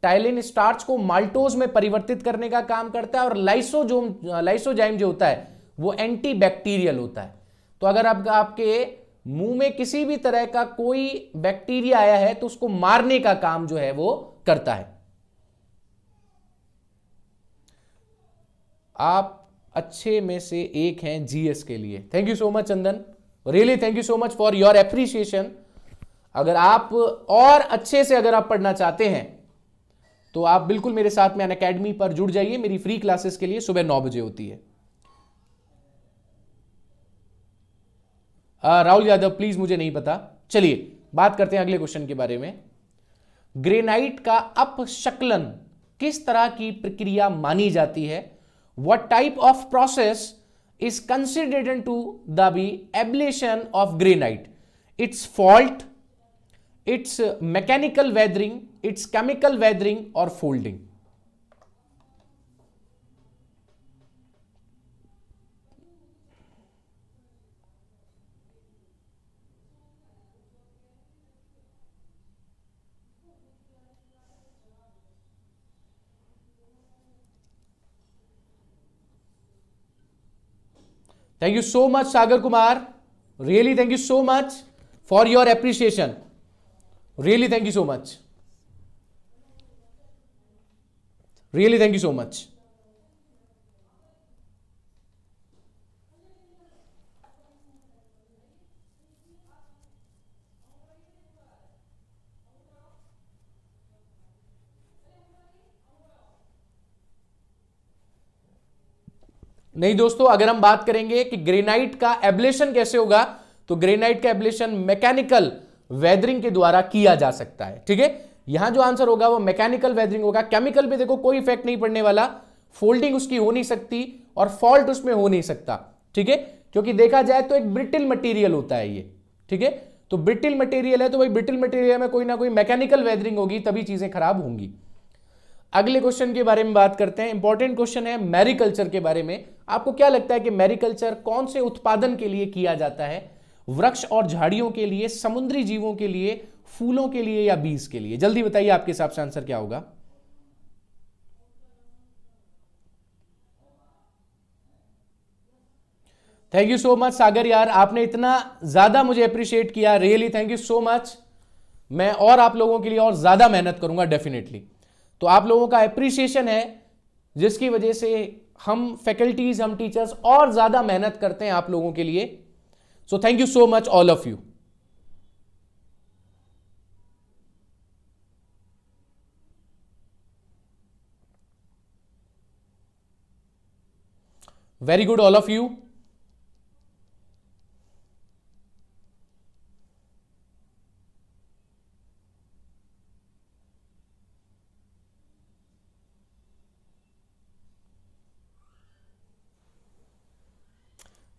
टाइलिन स्टार्च को माल्टोज में परिवर्तित करने का काम करता है और लाइसोजोम लाइसोजाइम जो होता है वो एंटी बैक्टीरियल होता है तो अगर आप, आपके मुंह में किसी भी तरह का कोई बैक्टीरिया आया है तो उसको मारने का काम जो है वो करता है आप अच्छे में से एक हैं जीएस के लिए thank you so much Chandan really thank you so much for your appreciation अगर आप और अच्छे से अगर आप पढ़ना चाहते हैं तो आप बिल्कुल मेरे साथ में अन अकेडमी पर जुड़ जाइए मेरी फ्री क्लासेस के लिए सुबह नौ बजे होती है राहुल यादव प्लीज मुझे नहीं पता चलिए बात करते हैं अगले क्वेश्चन के बारे में ग्रेनाइट का अपशक्लन किस तरह की प्रक्रिया मानी जाती है what type of process is considered to the be ablation of granite it's fault its uh, mechanical weathering, its chemical weathering or folding. Thank you so much, Sagar Kumar. Really, thank you so much for your appreciation. Really thank you so much really thank you so much नहीं दोस्तों अगर हम बात करेंगे कि granite का ablation कैसे होगा तो ग्रेनाइट का एब्लेशन मैकेनिकल वेदरिंग के द्वारा किया जा सकता है ठीक है यहां जो आंसर होगा वो मैकेनिकल वेदरिंग होगा केमिकल पे देखो कोई इफेक्ट नहीं पड़ने वाला फोल्डिंग उसकी हो नहीं सकती और फॉल्ट उसमें हो नहीं सकता ठीक है क्योंकि देखा जाए तो एक ब्रिटिल मटेरियल होता है ये ठीक है तो ब्रिटिल मटेरियल है तो भाई ब्रिटिल मटेरियल में कोई ना कोई मैकेनिकल वेदरिंग होगी तभी चीजें खराब होंगी अगले क्वेश्चन के बारे में बात करते हैं इंपॉर्टेंट क्वेश्चन है मैरिकल्चर के बारे में आपको क्या लगता है कि मैरिकल्चर कौन से उत्पादन के लिए किया जाता है वृक्ष और झाड़ियों के लिए समुद्री जीवों के लिए फूलों के लिए या बीज के लिए जल्दी बताइए आपके हिसाब से आंसर क्या होगा thank you so much Sagar यार आपने इतना ज्यादा मुझे अप्रिशिएट किया really thank you so much मैं और आप लोगों के लिए और ज्यादा मेहनत करूंगा डेफिनेटली तो आप लोगों का अप्रिशिएशन है जिसकी वजह से हम फैकल्टीज हम टीचर्स और ज्यादा मेहनत करते हैं आप लोगों के लिए So thank you so much, all of you. Very good, all of you.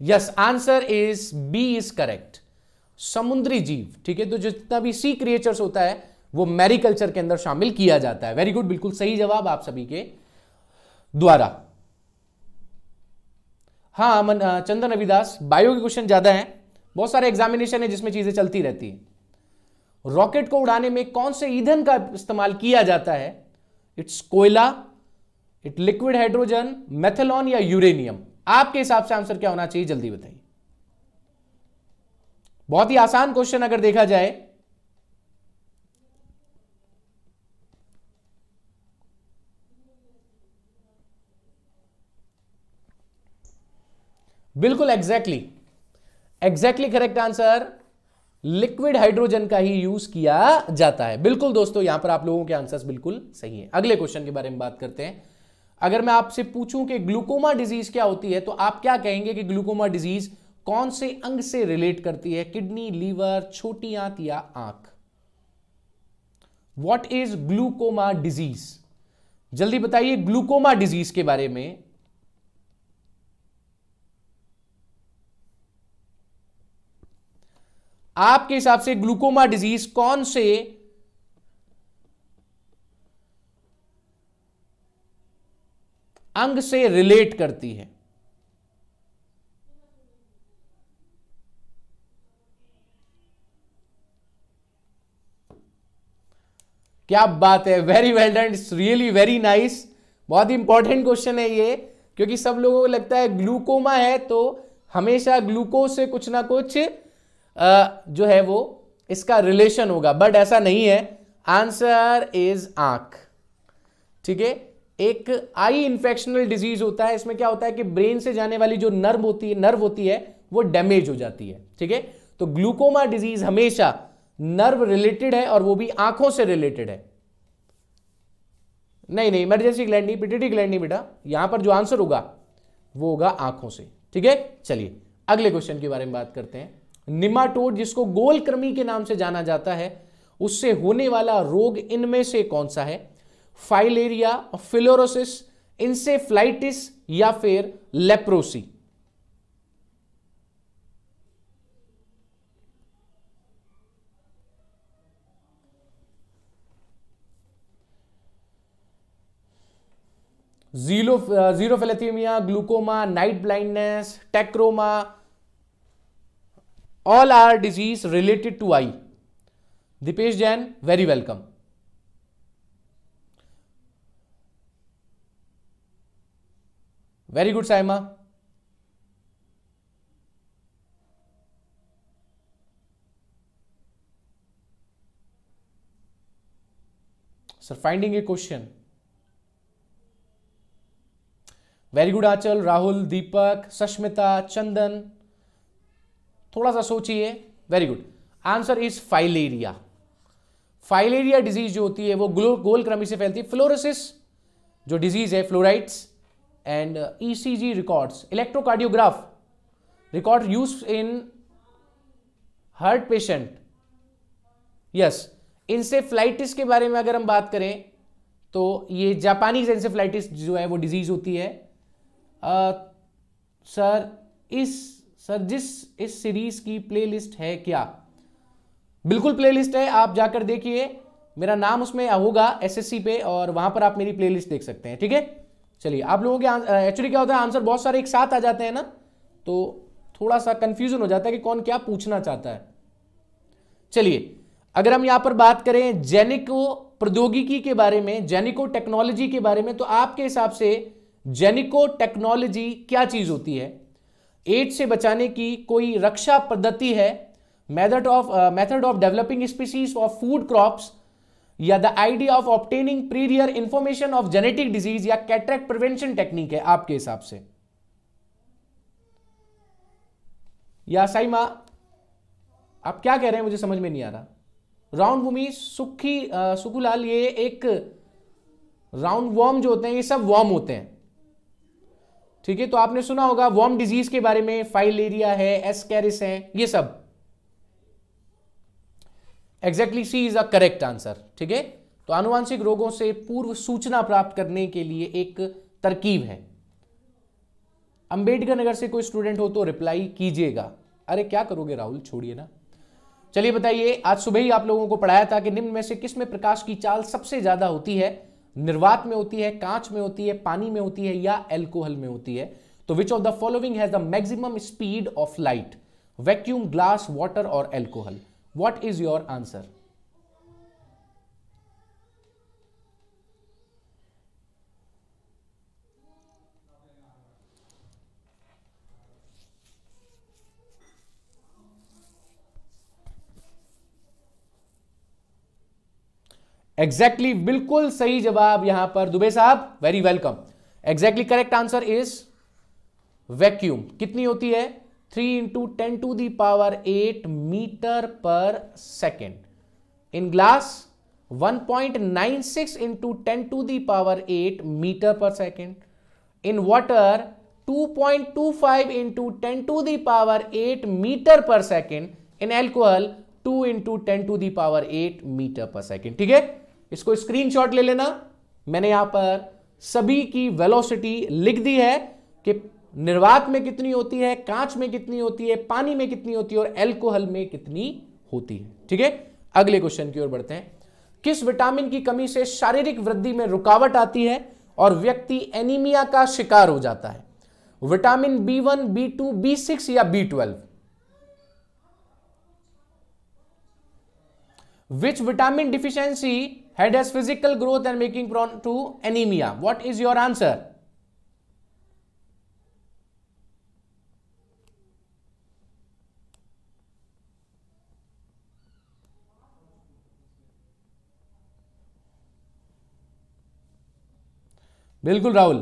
Yes answer is B is correct समुद्री जीव ठीक है तो जितना भी सी क्रिएचर्स होता है वो मैरिकल्चर के अंदर शामिल किया जाता है वेरी गुड बिल्कुल सही जवाब आप सभी के द्वारा हाँ अमन चंदन रविदास बायो के क्वेश्चन ज्यादा हैं बहुत सारे एग्जामिनेशन है जिसमें चीजें चलती रहती हैं रॉकेट को उड़ाने में कौन से ईंधन का इस्तेमाल किया जाता है इट्स कोयला इट लिक्विड हाइड्रोजन मेथेलॉन या यूरेनियम आपके हिसाब से आंसर क्या होना चाहिए जल्दी बताइए बहुत ही आसान क्वेश्चन अगर देखा जाए बिल्कुल exactly exactly correct answer liquid hydrogen का ही यूज किया जाता है बिल्कुल दोस्तों यहां पर आप लोगों के आंसर्स बिल्कुल सही है अगले क्वेश्चन के बारे में बात करते हैं अगर मैं आपसे पूछूं कि ग्लूकोमा डिजीज क्या होती है तो आप क्या कहेंगे कि ग्लूकोमा डिजीज कौन से अंग से रिलेट करती है किडनी लीवर छोटी आंत या आंख वॉट इज ग्लूकोमा डिजीज जल्दी बताइए ग्लूकोमा डिजीज के बारे में आपके हिसाब से ग्लूकोमा डिजीज कौन से अंग से रिलेट करती है क्या बात है very well done it's really very nice बहुत ही इंपॉर्टेंट क्वेश्चन है ये क्योंकि सब लोगों को लगता है ग्लूकोमा है तो हमेशा ग्लूकोज से कुछ ना कुछ आ, जो है वो इसका रिलेशन होगा बट ऐसा नहीं है आंसर इज आंख ठीक है एक आई इंफेक्शनल डिजीज होता है इसमें क्या होता है कि ब्रेन से जाने वाली जो नर्व होती है नर्व होती है वो डैमेज हो जाती है ठीक है तो ग्लूकोमा डिजीज हमेशा नर्व रिलेटेड है और वो भी आंखों से रिलेटेड है नहीं नहीं इमरजेंसी ग्लैंड नहीं पिटिटी ग्लैंड नहीं बेटा यहां पर जो आंसर होगा वो होगा आंखों से ठीक है चलिए अगले क्वेश्चन के बारे में बात करते हैं निमाटोड जिसको गोलकर्मी के नाम से जाना जाता है उससे होने वाला रोग इनमें से कौन सा है फाइलेरिया फिलोरोसिस इंसेफ्लाइटिस या फिर leprosy zero xerophthalmia glaucoma night blindness trachoma all are disease related to eye Dipesh Jain very welcome very good Saima sir finding a question very good Anchal Rahul Deepak Sasmita Chandan थोड़ा सा सोचिए very good answer is filaria filaria disease जो होती है वो गोल क्रमी से फैलती है फ्लोरोसिस जो डिजीज है fluorides E C G records, electrocardiograph record use in heart patient yes encephalitis के बारे में अगर हम बात करें तो ये जापानीज इंसेफ्लाइटिस जो है वो डिजीज होती है सर इस सर जिस इस सीरीज की प्लेलिस्ट है क्या बिल्कुल प्लेलिस्ट है आप जाकर देखिए मेरा नाम उसमें होगा एसएससी पे और वहां पर आप मेरी प्लेलिस्ट देख सकते हैं ठीक है चलिए आप लोगों के एक्चुअली क्या होता है आंसर बहुत सारे एक साथ आ जाते हैं ना तो थोड़ा सा कंफ्यूजन हो जाता है कि कौन क्या पूछना चाहता है चलिए अगर हम यहां पर बात करें जेनिको प्रौद्योगिकी के बारे में जेनिको टेक्नोलॉजी के बारे में तो आपके हिसाब से जेनिको टेक्नोलॉजी क्या चीज होती है एड से बचाने की कोई रक्षा पद्धति है method of method of developing species of food crops या the idea of obtaining prior information of genetic disease या कैटरेक्ट प्रिवेंशन टेक्निक है आपके हिसाब से या साइमा आप क्या कह रहे हैं मुझे समझ में नहीं आ रहा राउंड भूमि सुखी सुखुलाल ये एक राउंड वॉर्म जो होते हैं ये सब वॉर्म होते हैं ठीक है तो आपने सुना होगा वॉर्म डिजीज के बारे में फाइलेरिया है एसकेरिस है ये सब exactly C is a correct answer ठीक है तो आनुवांशिक रोगों से पूर्व सूचना प्राप्त करने के लिए एक तरकीब है अंबेडकर नगर से कोई स्टूडेंट हो तो रिप्लाई कीजिएगा अरे क्या करोगे राहुल छोड़िए ना चलिए बताइए आज सुबह ही आप लोगों को पढ़ाया था कि निम्न में से किस में प्रकाश की चाल सबसे ज्यादा होती है निर्वात में होती है कांच में होती है पानी में होती है या एल्कोहल में होती है तो which of the following has the maximum speed of light vacuum glass water और alcohol what is your answer exactly exactly, बिल्कुल सही जवाब यहां पर दुबे साहब very welcome exactly correct answer is vacuum कितनी होती है three into ten to the power eight meter पर second in glass 1.96 point nine six into ten to the power eight meter पर second in water 2.25 point to five into ten to the power eight meter पर second in alcohol 2 into ten to the power eight meter पर second ठीक है इसको screenshot ले लेना मैंने यहां पर सभी की वेलोसिटी लिख दी है कि निर्वात में कितनी होती है कांच में कितनी होती है पानी में कितनी होती है और एल्कोहल में कितनी होती है ठीक है अगले क्वेश्चन की ओर बढ़ते हैं किस विटामिन की कमी से शारीरिक वृद्धि में रुकावट आती है और व्यक्ति एनीमिया का शिकार हो जाता है vitamin B one B two B six या B twelve which vitamin deficiency head age physical growth and making prone to anemia what is your answer बिल्कुल राहुल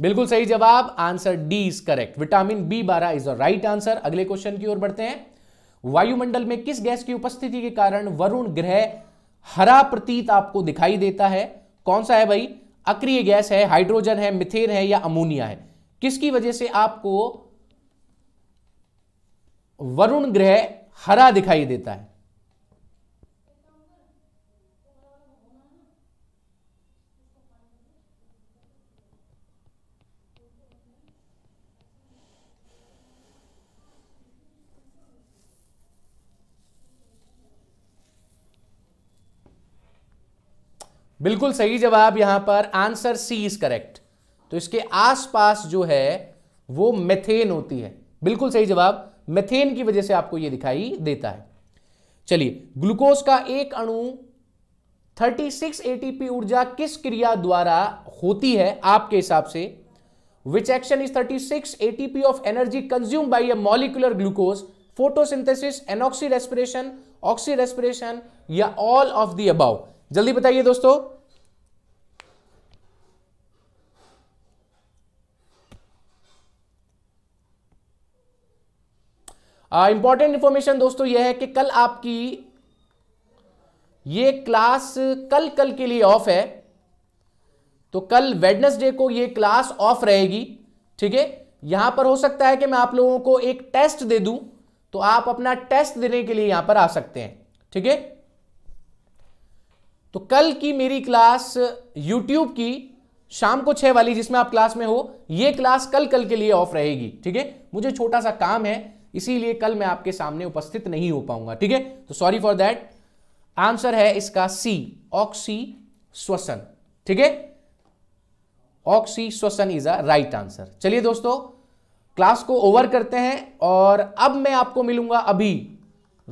बिल्कुल सही जवाब answer D is correct vitamin B बारह is a right answer अगले question की ओर बढ़ते हैं वायुमंडल में किस गैस की उपस्थिति के कारण वरुण ग्रह हरा प्रतीत आपको दिखाई देता है कौन सा है भाई अक्रिय गैस है हाइड्रोजन है मिथेन है या अमोनिया है किसकी वजह से आपको वरुण ग्रह हरा दिखाई देता है बिल्कुल सही जवाब यहां पर आंसर सी इज करेक्ट तो इसके आसपास जो है वो मेथेन होती है बिल्कुल सही जवाब मेथेन की वजह से आपको ये दिखाई देता है चलिए ग्लूकोज का एक अणु 36 एटीपी ऊर्जा किस क्रिया द्वारा होती है आपके हिसाब से which action is 36 ATP of energy consume by a molecular glucose photosynthesis anoxy respiration oxy respiration या ऑल ऑफ दी अबाउ जल्दी बताइए दोस्तों इंपॉर्टेंट इंफॉर्मेशन दोस्तों यह है कि कल आपकी ये क्लास कल कल के लिए ऑफ है तो कल वेडनेसडे को ये क्लास ऑफ रहेगी ठीक है यहां पर हो सकता है कि मैं आप लोगों को एक टेस्ट दे दूं तो आप अपना टेस्ट देने के लिए यहां पर आ सकते हैं ठीक है तो कल की मेरी क्लास यूट्यूब की शाम को छह वाली जिसमें आप क्लास में हो यह क्लास कल कल के लिए ऑफ रहेगी ठीक है मुझे छोटा सा काम है इसीलिए कल मैं आपके सामने उपस्थित नहीं हो पाऊंगा ठीक है तो सॉरी फॉर दैट आंसर है इसका सी ऑक्सी श्वसन ठीक है ऑक्सी श्वसन इज अ राइट आंसर चलिए दोस्तों क्लास को ओवर करते हैं और अब मैं आपको मिलूंगा अभी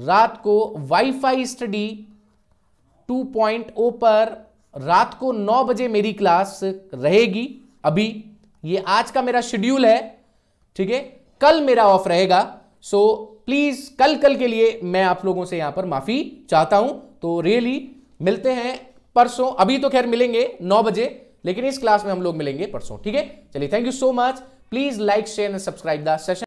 रात को वाईफाई स्टडी 2.0 पर रात को 9 बजे मेरी क्लास रहेगी अभी ये आज का मेरा शेड्यूल है ठीक है कल मेरा ऑफ रहेगा सो प्लीज़ कल कल के लिए मैं आप लोगों से यहां पर माफ़ी चाहता हूं तो रियली मिलते हैं परसों अभी तो खैर मिलेंगे 9 बजे लेकिन इस क्लास में हम लोग मिलेंगे परसों ठीक है चलिए thank you so much please like share and subscribe the session